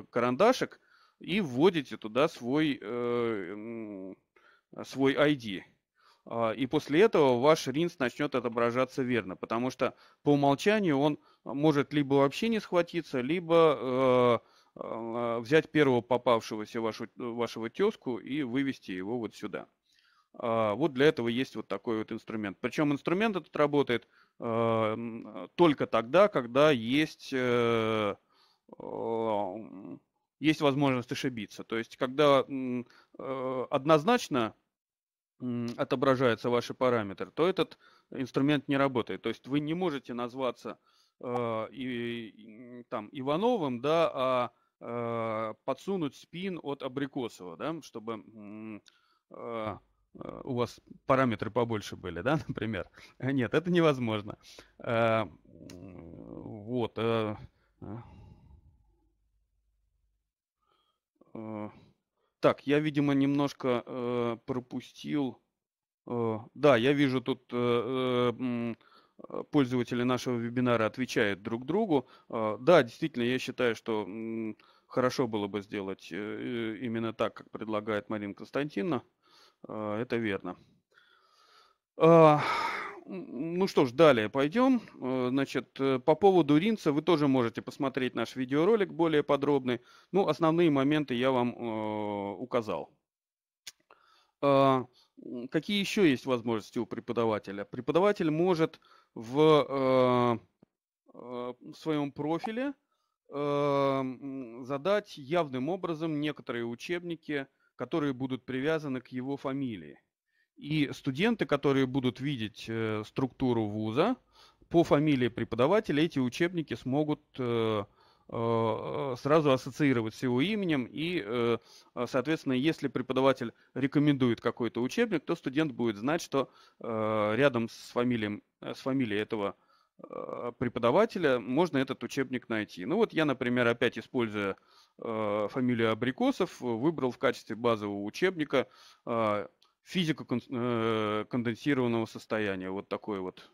карандашик и вводите туда свой, свой ID. А, и после этого ваш ринс начнет отображаться верно, потому что по умолчанию он может либо вообще не схватиться, либо э, а, взять первого попавшегося вашу, вашего тезку и вывести его вот сюда. А, вот для этого есть вот такой вот инструмент. Причем инструмент этот работает э, только тогда, когда есть, э, есть возможность ошибиться. То есть, когда однозначно отображаются ваши параметры, то этот инструмент не работает. То есть вы не можете назваться э, и, там, Ивановым, да, а э, подсунуть спин от Абрикосова, да, чтобы э, э, у вас параметры побольше были, да, (laughs) например. Нет, это невозможно. Э, вот. Э, э, э так, я, видимо, немножко э, пропустил. Э, да, я вижу тут э, э, э, пользователи нашего вебинара отвечают друг другу. Э, да, действительно, я считаю, что э, хорошо было бы сделать э, именно так, как предлагает Марина Константиновна. Э, это верно. Э, ну что ж, далее пойдем. Э, значит, э, по поводу Ринца вы тоже можете посмотреть наш видеоролик более подробный. Ну, основные моменты я вам э, указал. Э, какие еще есть возможности у преподавателя? Преподаватель может в, э, э в своем профиле задать явным образом некоторые учебники, которые будут привязаны к его фамилии. И студенты, которые будут видеть э, структуру вуза, по фамилии преподавателя эти учебники смогут э, э, сразу ассоциировать с его именем. И, соответственно, если преподаватель рекомендует какой-то учебник, то студент будет знать, что рядом с, фамилием, с фамилией этого преподавателя можно этот учебник найти. Ну вот я, например, опять используя фамилию Абрикосов, выбрал в качестве базового учебника физику кон э конденсированного состояния, вот такой вот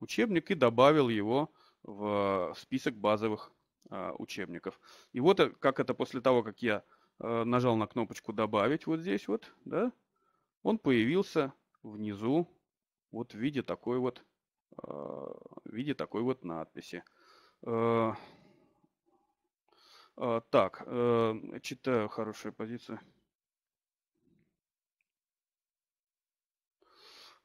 учебник и добавил его в э, список базовых э, учебников. И вот э, как это после того, как я э, нажал на кнопочку «Добавить» вот здесь вот, да, он появился внизу вот в виде такой вот, э, в виде такой вот надписи. Э, так, читаю хорошая позиция.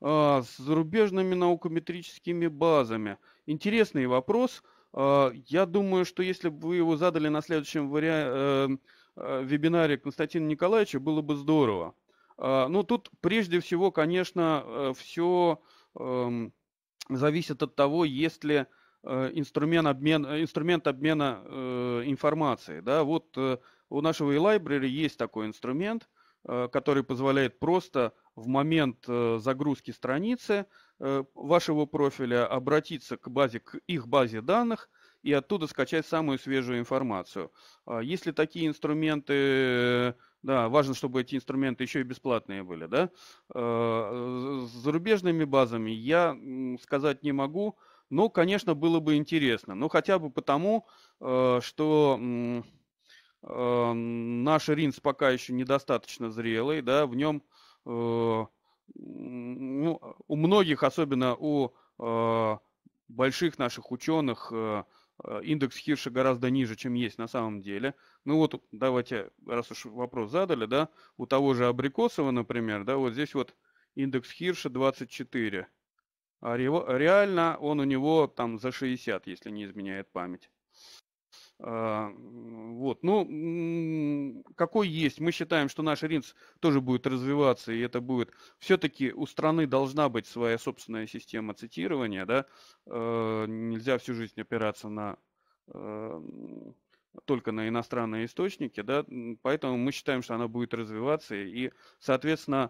А, с зарубежными наукометрическими базами? Интересный вопрос. А, я думаю, что если бы вы его задали на следующем вариа- эм, вебинаре Константина Николаевича, было бы здорово. А, Но ну, тут прежде всего, конечно, э, все эм, зависит от того, есть ли э, инструмент, обмен, э, инструмент обмена э, информацией. Да? Вот у нашего e-library есть такой инструмент, который позволяет просто в момент э, загрузки страницы э, вашего профиля обратиться к базе, к их базе данных и оттуда скачать самую свежую информацию. А если такие инструменты да, важно, чтобы эти инструменты еще и бесплатные были, да. Э, с зарубежными базами я сказать не могу, но, конечно, было бы интересно. Но хотя бы потому, что наш РИНС пока еще недостаточно зрелый, да, в нем Э, ну, а, у многих, особенно у а, больших наших ученых, э, а, индекс Хирша гораздо ниже, чем есть на самом деле. Ну вот, давайте, раз уж вопрос задали, да, у того же Абрикосова, например, да, вот здесь вот индекс Хирша 24. А реально он у него там за 60, если не изменяет память. А, вот. Но ну, какой есть, мы считаем, что наш ринс тоже будет развиваться, и это будет... Все-таки у страны должна быть своя собственная система цитирования, да? А, нельзя всю жизнь опираться на а, только на иностранные источники, да, поэтому мы считаем, что она будет развиваться, и, соответственно,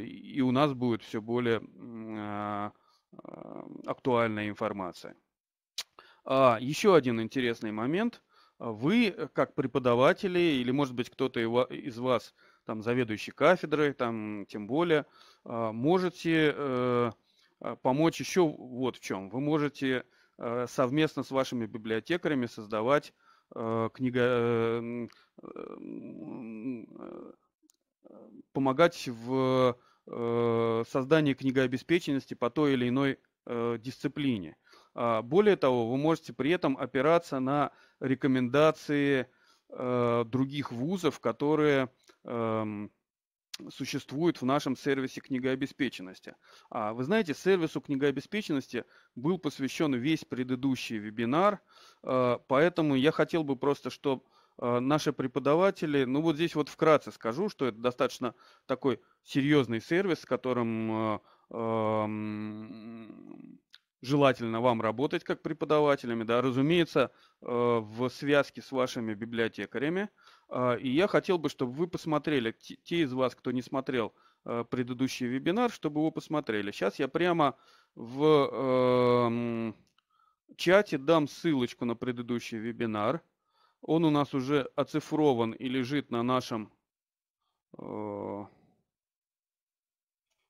и у нас будет все более актуальная информация. А, еще один интересный момент. А вы, э, как преподаватели, или, может быть, кто-то из вас, там, заведующий кафедрой, там, тем более, а, можете э, а, помочь еще вот в чем. Вы можете э, совместно с вашими библиотекарями создавать книга помогать в создании книгообеспеченности по той или иной дисциплине. А, более того, вы можете при этом опираться на рекомендации э, других вузов, которые эм, существуют в нашем сервисе книгообеспеченности. А вы знаете, сервису книгообеспеченности был посвящен весь предыдущий вебинар, э, поэтому я хотел бы просто, чтобы э, наши преподаватели, ну вот здесь вот вкратце скажу, что это достаточно такой серьезный сервис, с которым эм, желательно вам работать как преподавателями, да, разумеется, э, в связке с вашими библиотекарями. Э, и я хотел бы, чтобы вы посмотрели, те из вас, кто не смотрел э, предыдущий вебинар, чтобы его посмотрели. Сейчас я прямо в эм, чате дам ссылочку на предыдущий вебинар. Он у нас уже оцифрован и лежит на нашем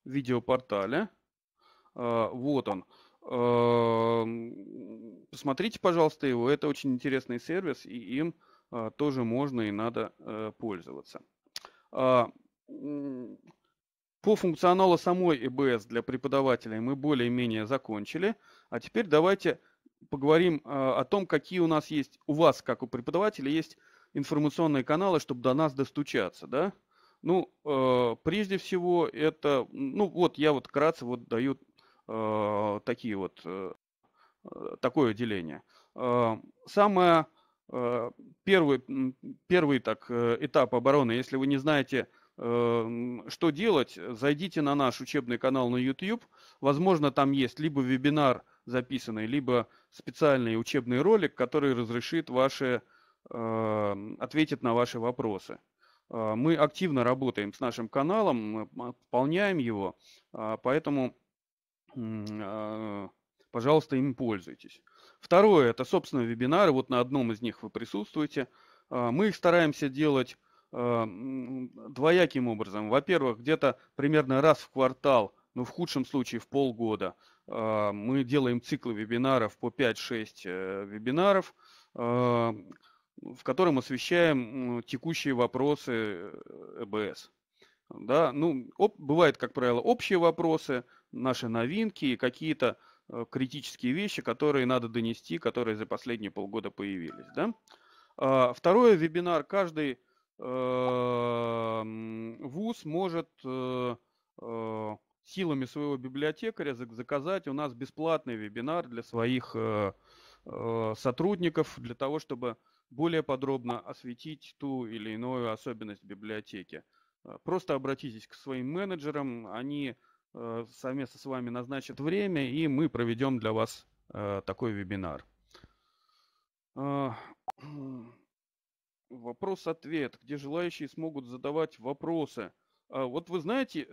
видеопортале. Вот он. Эм, посмотрите, пожалуйста, его. Это очень интересный сервис, и им э, тоже можно и надо э, пользоваться. А, по функционалу самой ЭБС для преподавателей мы более-менее закончили. А теперь давайте поговорим э, о том, какие у нас есть, у вас, как у преподавателя, есть информационные каналы, чтобы до нас достучаться, да? Ну, прежде всего, это, ну, вот я вот кратко вот даю Э, такие вот, э, э, такое деление. Самое первый, первый так, этап обороны, если вы не знаете, что делать, зайдите на наш учебный канал на YouTube. Возможно, там есть либо вебинар записанный, либо специальный учебный ролик, который разрешит ваши, ответит на ваши вопросы. Мы активно работаем с нашим каналом, пополняем его, поэтому а, пожалуйста, им пользуйтесь. Второе – это, собственно, вебинары. Вот на одном из них вы присутствуете. А, мы их стараемся делать а, двояким образом. Во-первых, где-то примерно раз в квартал, ну, в худшем случае в полгода, мы делаем циклы вебинаров по 5-6 э, вебинаров, в котором освещаем текущие вопросы ЭБС. Э да, ну, об, бывает, как правило, общие вопросы, наши новинки и какие-то э, критические вещи, которые надо донести, которые за последние полгода появились. Да? Э, а, второе, вебинар. Каждый э, вуз может э, э, силами своего библиотекаря заказать у нас бесплатный вебинар для своих э, э, сотрудников, для того, чтобы более подробно осветить ту или иную особенность библиотеки. Э, просто обратитесь к своим менеджерам, они э, совместно с вами назначат время, и мы проведем для вас э, такой вебинар. Вопрос-ответ, где желающие смогут задавать вопросы. Вот вы знаете,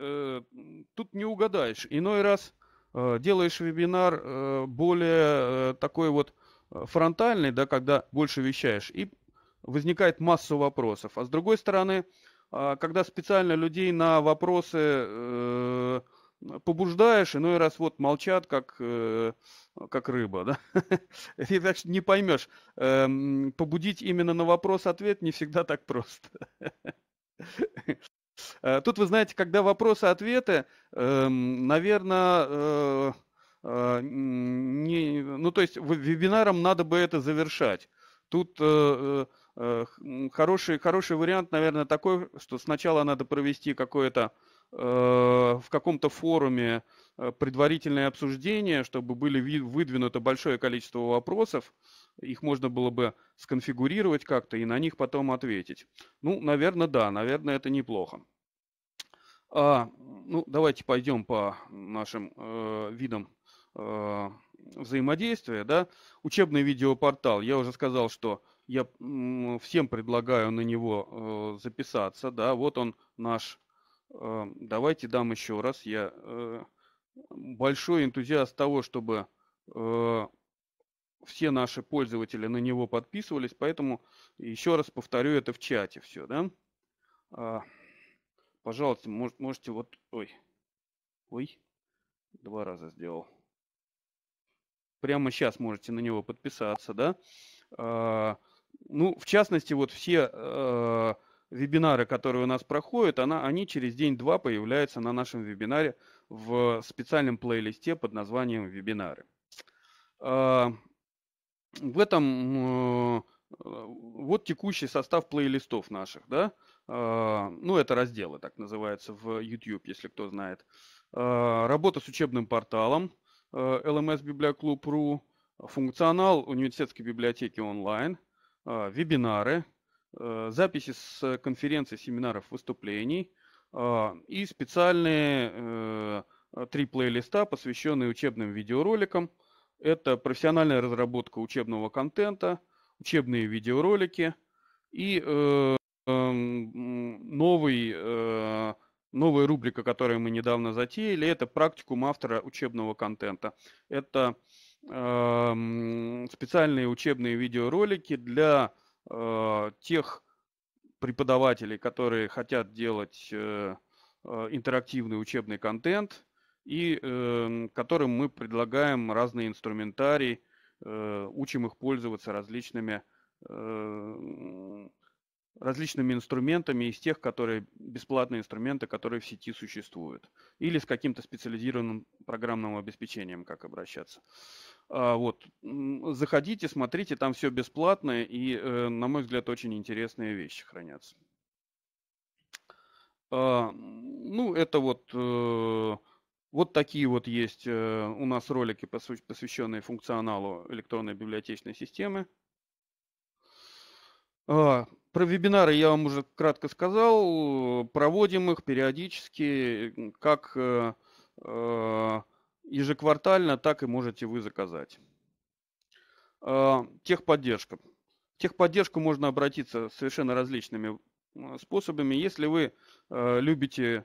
тут не угадаешь. Иной раз делаешь вебинар более такой вот фронтальный, да, когда больше вещаешь, и возникает масса вопросов. А с другой стороны, а, когда специально людей на вопросы э, побуждаешь, иной раз вот молчат, как, э, как рыба, да? (laughs) И так не поймешь. Эм, побудить именно на вопрос-ответ не всегда так просто. (laughs) Э, тут, вы знаете, когда вопросы-ответы, эм, наверное, не, ну то есть вебинаром надо бы это завершать. Тут Э, хороший, хороший вариант, наверное, такой, что сначала надо провести какое-то э, в каком-то форуме э, предварительное обсуждение, чтобы были выдвинуто большое количество вопросов, их можно было бы сконфигурировать как-то и на них потом ответить. Ну, наверное, да, наверное, это неплохо. А, ну, давайте пойдем по нашим э, видам э, взаимодействия. Да? Учебный видеопортал. Я уже сказал, что я всем предлагаю на него э, записаться. Да, вот он наш. Э, давайте дам еще раз. Я э, большой энтузиаст того, чтобы все наши пользователи на него подписывались, поэтому еще раз повторю это в чате все, да? А, пожалуйста, может, можете вот, ой, ой, два раза сделал. Прямо сейчас можете на него подписаться, да? А, ну, в частности, вот все э, вебинары, которые у нас проходят, она, они через день-два появляются на нашем вебинаре в специальном плейлисте под названием «Вебинары». Э, в этом э, вот текущий состав плейлистов наших, да, э, ну, это разделы, так называется, в YouTube, если кто знает. Э, работа с учебным порталом э, Библиоклуб.ру, функционал университетской библиотеки онлайн – а, вебинары, э, записи с конференций, семинаров, выступлений а, и специальные э, а, три плейлиста, посвященные учебным видеороликам. Это профессиональная разработка учебного контента, учебные видеоролики и э, эм, новый, новая рубрика, которую мы недавно затеяли, это практикум автора учебного контента. Это Эм, специальные учебные видеоролики для э, тех преподавателей, которые хотят делать э, э, интерактивный учебный контент, и эм, которым мы предлагаем разные инструментарии, учим их пользоваться различными эм, различными инструментами из тех, которые бесплатные инструменты, которые в сети существуют, или с каким-то специализированным программным обеспечением, как обращаться. А, вот, заходите, смотрите, там все бесплатно, и, э, на мой взгляд, очень интересные вещи хранятся. А, ну, это вот, э, вот такие вот есть э, у нас ролики, посвященные функционалу электронной библиотечной системы. А, про вебинары я вам уже кратко сказал. Проводим их периодически, как ежеквартально, так и можете вы заказать. А, техподдержка. техподдержку можно обратиться совершенно различными а, способами. Если вы а, любите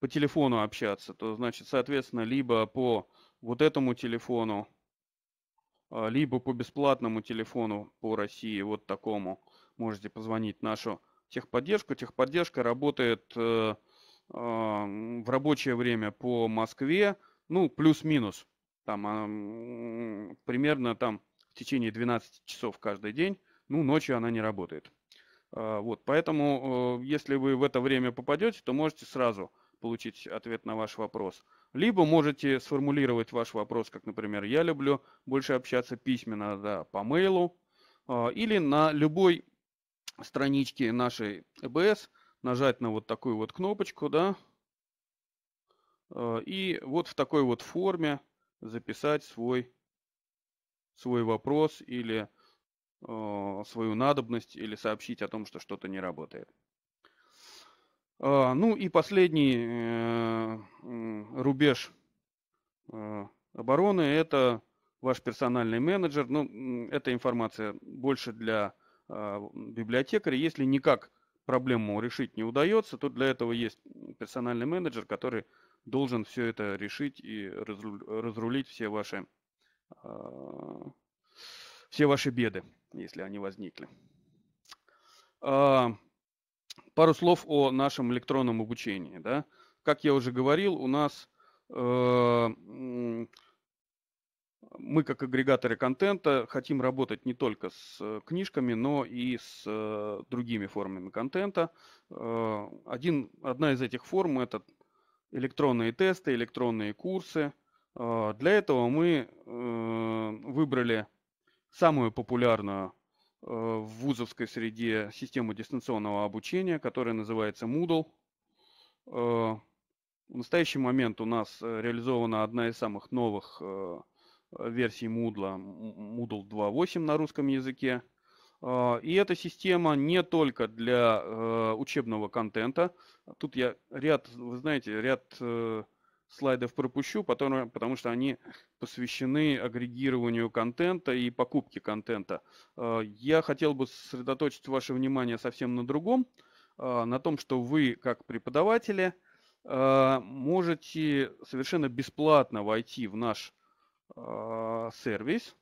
по телефону общаться, то значит, соответственно, либо по вот этому телефону, либо по бесплатному телефону по России, вот такому, можете позвонить нашу техподдержку. Техподдержка работает э, в рабочее время по Москве, ну, плюс-минус, там, примерно там в течение 12 часов каждый день, ну, ночью она не работает. А, вот, поэтому, э, если вы в это время попадете, то можете сразу получить ответ на ваш вопрос. Либо можете сформулировать ваш вопрос, как, например, я люблю больше общаться письменно, да, по мейлу, а, или на любой страничке нашей ЭБС нажать на вот такую вот кнопочку, да, Э, и вот в такой вот форме записать свой, свой вопрос или э, свою надобность или сообщить о том, что что-то не работает. Э, ну и последний рубеж обороны – это ваш персональный менеджер. Ну, эта информация больше для библиотекаря. Если никак проблему решить не удается, то для этого есть персональный менеджер, который должен все это решить и разрулить все ваши, а, все ваши беды, если они возникли. А, пару слов о нашем электронном обучении. Да? Как я уже говорил, у нас а, мы, как агрегаторы контента, хотим работать не только с э, книжками, но и с э, другими формами контента. Один, одна из этих форм – это электронные тесты, электронные курсы. А, для этого мы э, выбрали самую популярную э, в вузовской среде систему дистанционного обучения, которая называется Moodle. А, в настоящий момент у нас реализована одна из самых новых э, версий Moodle, Moodle 2.8 на русском языке. А, и эта система не только для учебного контента, Тут я ряд, вы знаете, ряд э, слайдов пропущу, потому, потому что они посвящены агрегированию контента и покупке контента. Э, я хотел бы сосредоточить ваше внимание совсем на другом, э, на том, что вы, как преподаватели, э, можете совершенно бесплатно войти в наш э, сервис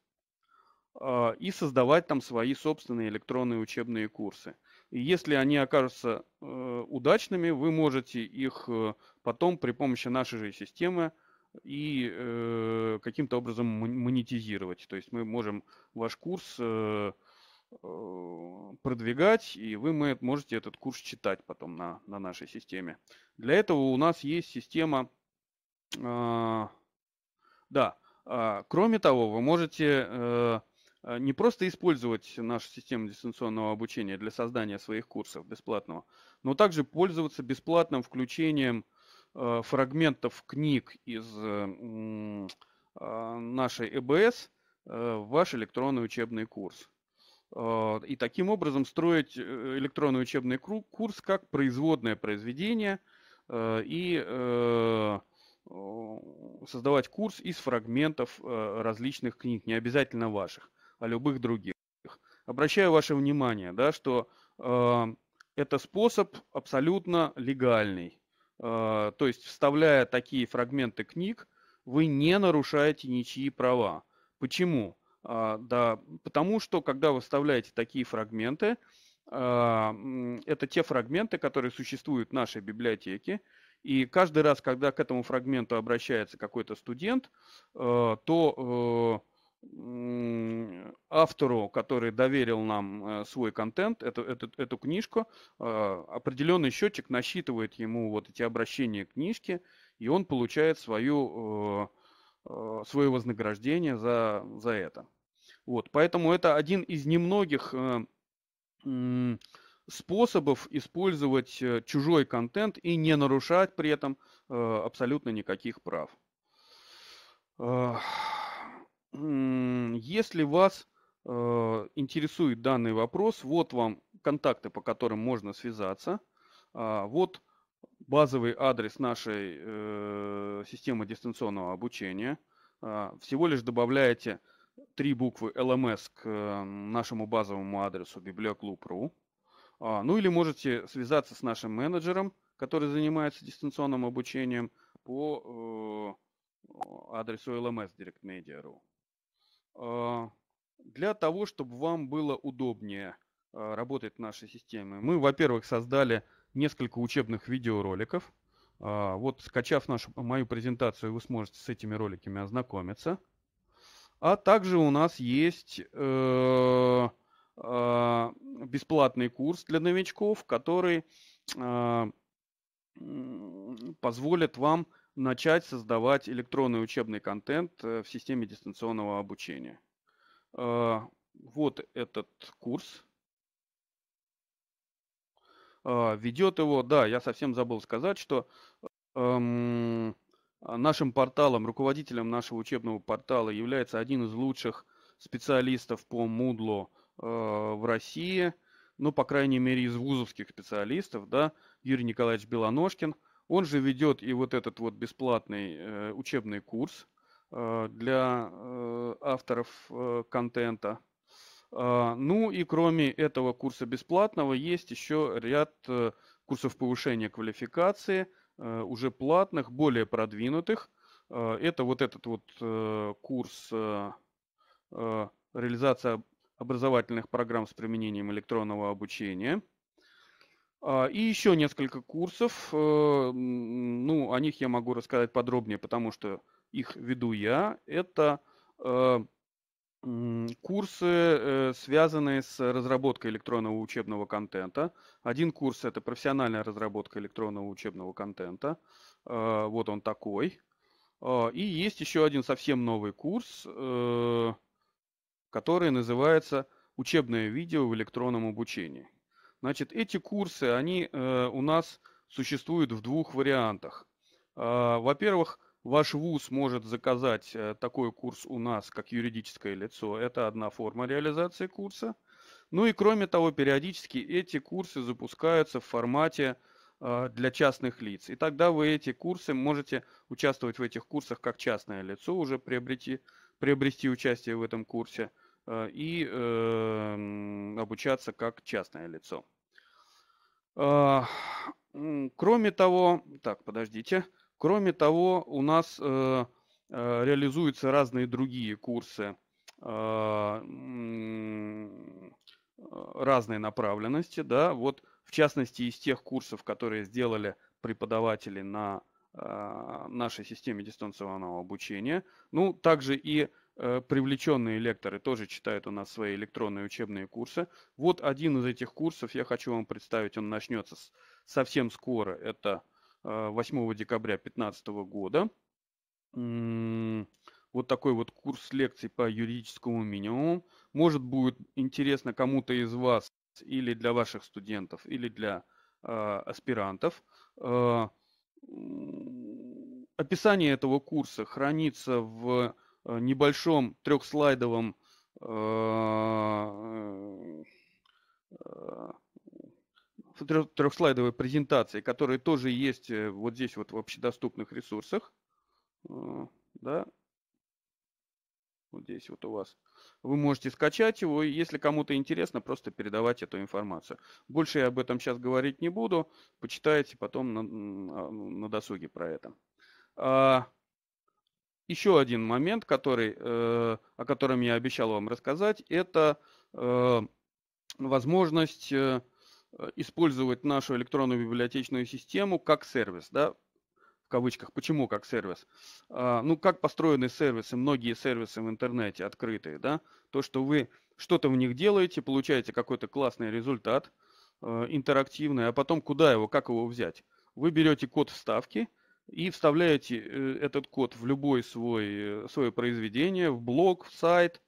э, и создавать там свои собственные электронные учебные курсы. Если они окажутся э, удачными, вы можете их э, потом при помощи нашей же системы и э, каким-то образом монетизировать. То есть мы можем ваш курс продвигать, и вы можете этот курс читать потом на, на нашей системе. Для этого у нас есть система... да, кроме того, вы можете... Э, не просто использовать нашу систему дистанционного обучения для создания своих курсов бесплатного, но также пользоваться бесплатным включением э, фрагментов книг из э, нашей ЭБС в ваш электронный учебный курс. И таким образом строить электронный учебный курс как производное произведение и создавать курс из фрагментов различных книг, не обязательно ваших о любых других. Обращаю ваше внимание, да, что э, это способ абсолютно легальный. Э, то есть, вставляя такие фрагменты книг, вы не нарушаете ничьи права. Почему? Э, да, потому что, когда вы вставляете такие фрагменты, э, это те фрагменты, которые существуют в нашей библиотеке, и каждый раз, когда к этому фрагменту обращается какой-то студент, э, то э, автору, который доверил нам э, свой контент, эту, эту, эту книжку, э, определенный счетчик насчитывает ему вот эти обращения к книжке, и он получает свою, э, свое вознаграждение за, за это. Вот, поэтому это один из немногих способов использовать чужой контент и не нарушать при этом абсолютно никаких прав. Если вас э, интересует данный вопрос, вот вам контакты, по которым можно связаться. А, вот базовый адрес нашей э, системы дистанционного обучения. А, всего лишь добавляете три буквы LMS к э, нашему базовому адресу библиоклуб.ру. А, ну или можете связаться с нашим менеджером, который занимается дистанционным обучением по адресу LMS DirectMedia.ru. А, для того, чтобы вам было удобнее а, работать в нашей системе, мы, во-первых, создали несколько учебных видеороликов. А, вот, скачав нашу, мою презентацию, вы сможете с этими роликами ознакомиться. А также у нас есть э, бесплатный курс для новичков, который позволит вам начать создавать электронный учебный контент э, в системе дистанционного обучения. Э, вот этот курс. Э, ведет его, да, я совсем забыл сказать, что эм, нашим порталом, руководителем нашего учебного портала является один из лучших специалистов по Moodle в России, ну, по крайней мере, из вузовских специалистов, да, Юрий Николаевич Белоножкин – он же ведет и вот этот вот бесплатный э, учебный курс э, для э, авторов э, контента. Э, ну и кроме этого курса бесплатного есть еще ряд э, курсов повышения квалификации, э, уже платных, более продвинутых. Э, это вот этот вот э, курс э, э, реализация образовательных программ с применением электронного обучения – а, и еще несколько курсов. Э, ну, о них я могу рассказать подробнее, потому что их веду я. Это э, курсы, э, связанные с разработкой электронного учебного контента. Один курс – это профессиональная разработка электронного учебного контента. Вот он такой. А, и есть еще один совсем новый курс, который называется «Учебное видео в электронном обучении». Значит, эти курсы, они э, у нас существуют в двух вариантах. Э, во-первых, ваш вуз может заказать э, такой курс у нас, как юридическое лицо. Это одна форма реализации курса. Ну и кроме того, периодически эти курсы запускаются в формате э, для частных лиц. И тогда вы эти курсы можете участвовать в этих курсах как частное лицо, уже приобрети, приобрести участие в этом курсе – Э, и эм, обучаться как частное лицо. А, кроме того, так, подождите, кроме того, у нас э, э, реализуются разные другие курсы а, разной направленности, да, вот в частности из тех курсов, которые сделали преподаватели на а, нашей системе дистанционного обучения, ну, также и Э, привлеченные лекторы тоже читают у нас свои электронные учебные курсы. Вот один из этих курсов я хочу вам представить. Он начнется с, совсем скоро. Это 8 э, декабря 2015 года. Вот такой вот курс лекций по юридическому минимуму. Может будет интересно кому-то из вас или для ваших студентов, или для э, аспирантов. Э, описание этого курса хранится в Э, небольшом трехслайдовом э, э, трехслайдовой презентации, которые тоже есть вот здесь вот в общедоступных ресурсах. Да, вот здесь вот у вас. Вы можете скачать его, и если кому-то интересно, просто передавать эту информацию. Больше я об этом сейчас говорить не буду, почитайте потом на, а, на досуге про это. А, еще один момент, который, э, о котором я обещал вам рассказать, это э, возможность э, использовать нашу электронную библиотечную систему как сервис, да, в кавычках. Почему как сервис? А, ну, как построены сервисы, многие сервисы в интернете открытые, да, то, что вы что-то в них делаете, получаете какой-то классный результат, э, интерактивный, а потом куда его, как его взять? Вы берете код вставки – и вставляете э, этот код в любой свой, э, свое произведение, в блог, в сайт,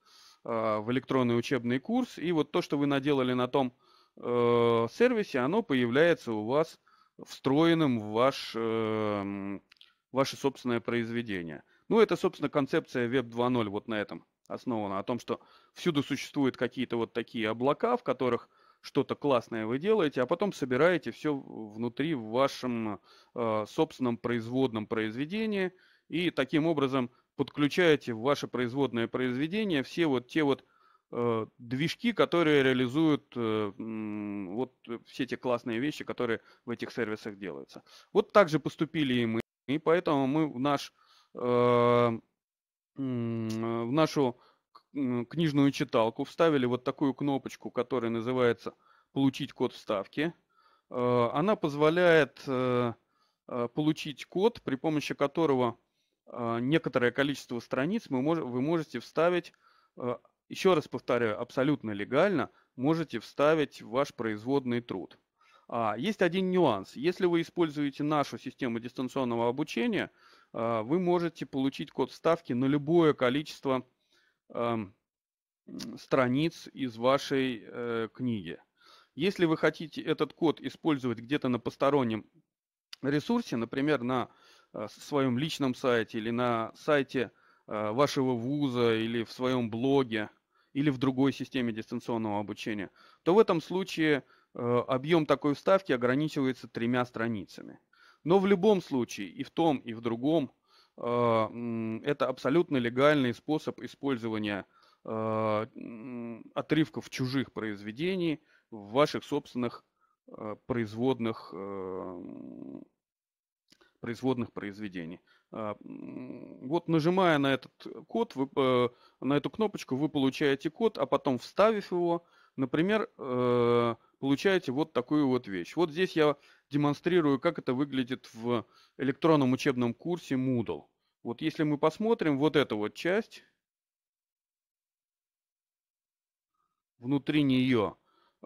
а, в электронный учебный курс. И вот то, что вы наделали на том э, сервисе, оно появляется у вас встроенным в ваш, эм, ваше собственное произведение. Ну, это, собственно, концепция Web 2.0 вот на этом основана, о том, что всюду существуют какие-то вот такие облака, в которых что-то классное вы делаете, а потом собираете все внутри в вашем э, собственном производном произведении и таким образом подключаете в ваше производное произведение все вот те вот э, движки, которые реализуют э, вот все те классные вещи, которые в этих сервисах делаются. Вот так же поступили и мы, и поэтому мы в наш э, в нашу книжную читалку, вставили вот такую кнопочку, которая называется «Получить код вставки». Э, она позволяет э, э, получить код, при помощи которого некоторое количество страниц вы можете вставить, еще раз повторяю, абсолютно легально, можете вставить в ваш производный труд. А, есть один нюанс. Если вы используете нашу систему дистанционного обучения, вы можете получить код вставки на любое количество страниц из вашей э, книги. Если вы хотите этот код использовать где-то на постороннем ресурсе, например, на э, своем личном сайте или на сайте э, вашего вуза или в своем блоге или в другой системе дистанционного обучения, то в этом случае объем такой вставки ограничивается тремя страницами. Но в любом случае, и в том, и в другом а, это абсолютно легальный способ использования а, отрывков чужих произведений в ваших собственных а, производных, производных произведений. Вот нажимая на этот код, вы, на эту кнопочку, вы получаете код, а потом вставив его, например, получаете вот такую вот вещь. Вот здесь я демонстрирую, как это выглядит в электронном учебном курсе Moodle. Вот если мы посмотрим, вот эту вот часть, внутри нее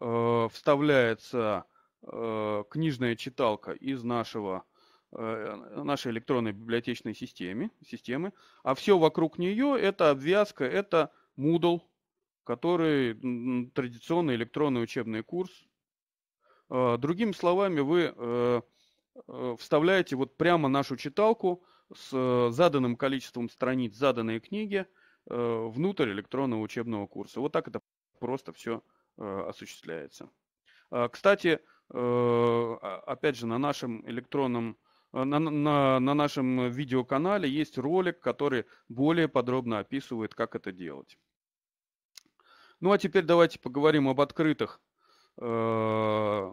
э, вставляется э, книжная читалка из нашего э, нашей электронной библиотечной системы, системы, а все вокруг нее это обвязка, это Moodle, который традиционный электронный учебный курс Э, другими словами, вы э, э, вставляете вот прямо нашу читалку с заданным количеством страниц заданной книги внутрь электронного учебного курса. Вот так это просто все осуществляется. Кстати, опять же, на нашем электронном на, на, на нашем видеоканале есть ролик, который более подробно описывает, как это делать. Ну а теперь давайте поговорим об открытых Э,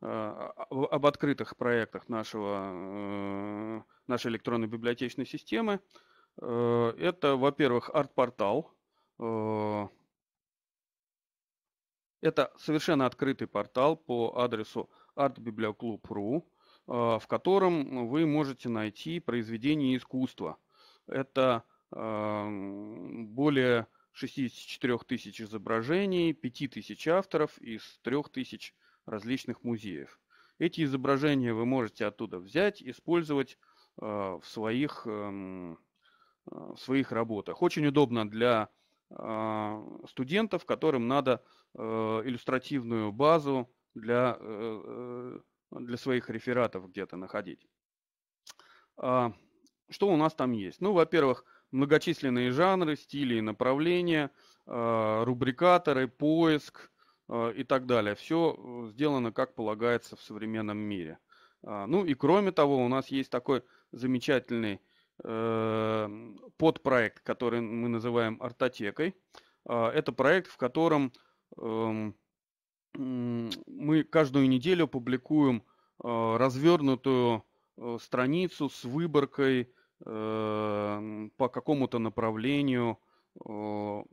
э, об открытых проектах нашего, э, нашей электронной библиотечной системы. Это, во-первых, арт-портал. Это совершенно открытый портал по адресу artbiblioclub.ru, в котором вы можете найти произведения искусства. Это более 64 тысяч изображений, 5 тысяч авторов из 3 тысяч различных музеев. Эти изображения вы можете оттуда взять, использовать э, в, своих, эм, э, в своих работах. Очень удобно для э, студентов, которым надо иллюстративную базу для, для своих рефератов где-то находить. А, что у нас там есть? Ну, во-первых, многочисленные жанры, стили и направления, а, рубрикаторы, поиск а, и так далее. Все э, сделано, как полагается в современном мире. А, ну и кроме того, у нас есть такой замечательный э, подпроект, который мы называем «Артотекой». Это проект, в котором эм, мы каждую неделю публикуем э, развернутую страницу с выборкой Эм, по какому-то направлению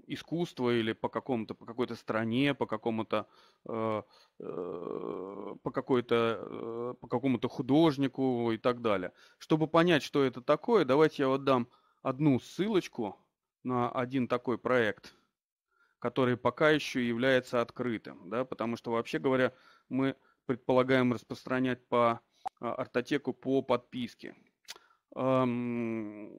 искусства или по какому-то по какой-то стране по какому-то э, э, по какой-то э, по какому-то художнику и так далее чтобы понять что это такое давайте я вот дам одну ссылочку на один такой проект который пока еще является открытым да потому что вообще говоря мы предполагаем распространять по а, артотеку по подписке это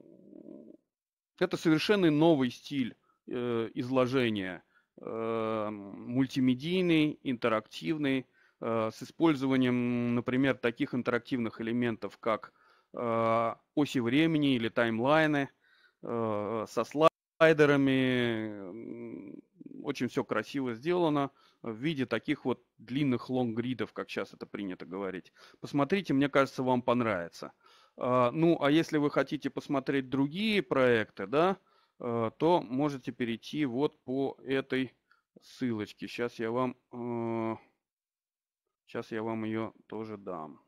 совершенно новый стиль э, изложения, э, мультимедийный, интерактивный, э, с использованием, например, таких интерактивных элементов, как оси времени или таймлайны, со слайдерами. Очень все красиво сделано в виде таких вот длинных лонгридов, как сейчас это принято говорить. Посмотрите, мне кажется, вам понравится. А, ну, а если вы хотите посмотреть другие проекты, да, а, то можете перейти вот по этой ссылочке. Сейчас я вам, сейчас э, я вам ее тоже дам.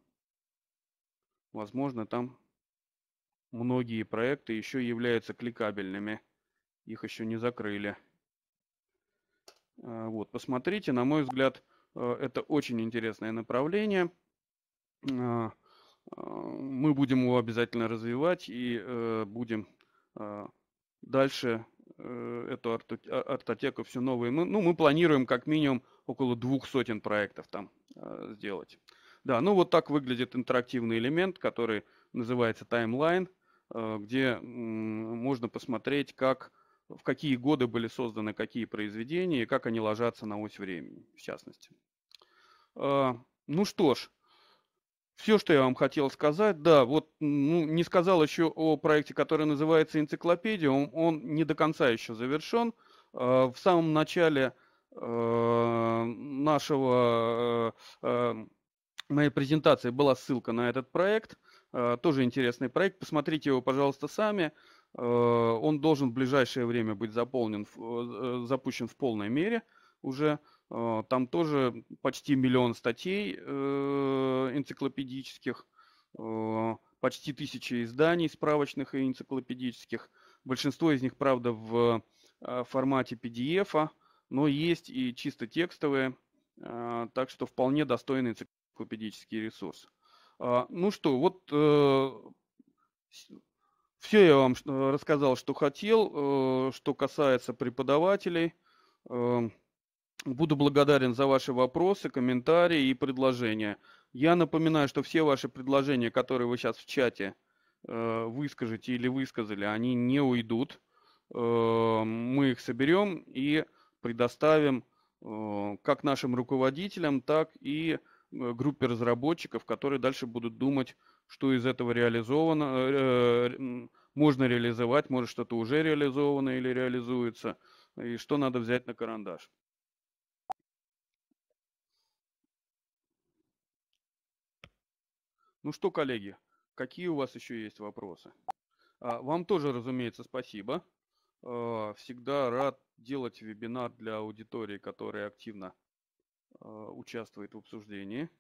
Возможно, там многие проекты еще являются кликабельными. Их еще не закрыли. А, вот, посмотрите, на мой взгляд, э, это очень интересное направление. А, мы будем его обязательно развивать и э, будем а, дальше э, эту а, артотеку все новые. Мы, ну, мы планируем как минимум около двух сотен проектов там сделать. Да, ну вот так выглядит интерактивный элемент, который называется таймлайн, где можно посмотреть, как, в какие годы были созданы какие произведения и как они ложатся на ось времени, в частности. Ну что ж, все, что я вам хотел сказать, да, вот ну, не сказал еще о проекте, который называется «Энциклопедия», он, он не до конца еще завершен. А, в самом начале э, нашего, э, э, моей презентации была ссылка на этот проект, тоже интересный проект, посмотрите его, пожалуйста, сами. Он должен в ближайшее время быть заполнен, запущен в полной мере уже. Э, там тоже почти миллион статей э, энциклопедических, э, почти тысяча изданий справочных и энциклопедических. Большинство из них, правда, в формате PDF, но есть и чисто текстовые, так что вполне достойный энциклопедический ресурс. А, ну что, вот все я вам рассказал, что хотел, что касается преподавателей. Буду благодарен за ваши вопросы, комментарии и предложения. Я напоминаю, что все ваши предложения, которые вы сейчас в чате э, выскажете или высказали, они не уйдут. Э, мы их соберем и предоставим э, как нашим руководителям, так и э, группе разработчиков, которые дальше будут думать, что из этого реализовано, э, э можно реализовать, может что-то уже реализовано или реализуется, и что надо взять на карандаш. Ну что, коллеги, какие у вас еще есть вопросы? А, вам тоже, разумеется, спасибо. А, всегда рад делать вебинар для аудитории, которая активно а, участвует в обсуждении.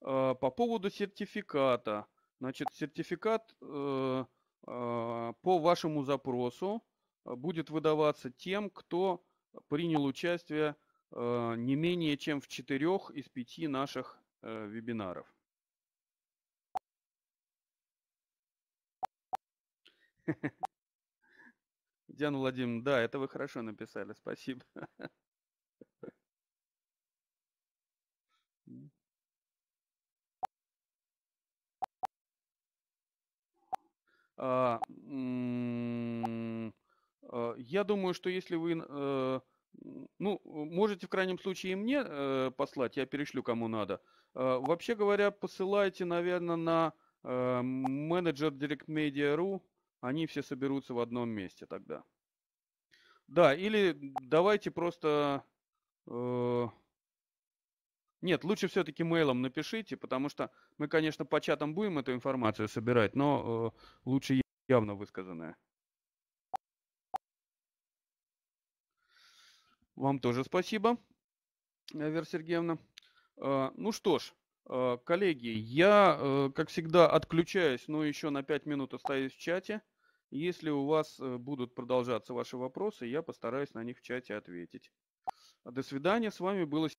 По поводу сертификата. Значит, сертификат э, по вашему запросу будет выдаваться тем, кто принял участие не менее чем в четырех из пяти наших Э, вебинаров. (laughs) Диана Владимировна, да, это вы хорошо написали, спасибо. (laughs) А, э, я думаю, что если вы э, ну, можете в крайнем случае и мне э, послать, я перешлю кому надо. Э, вообще говоря, посылайте, наверное, на э, менеджер DirectMedia.ru. Они все соберутся в одном месте тогда. Да, или давайте просто... Э, нет, лучше все-таки мейлом напишите, потому что мы, конечно, по чатам будем эту информацию собирать, но э, лучше явно высказанная. Вам тоже спасибо, э, Вера Сергеевна. А, ну что ж, а, коллеги, я, э, как всегда, отключаюсь, но еще на 5 минут остаюсь в чате. Если у вас э, будут продолжаться ваши вопросы, я постараюсь на них в чате ответить. До свидания, с вами было...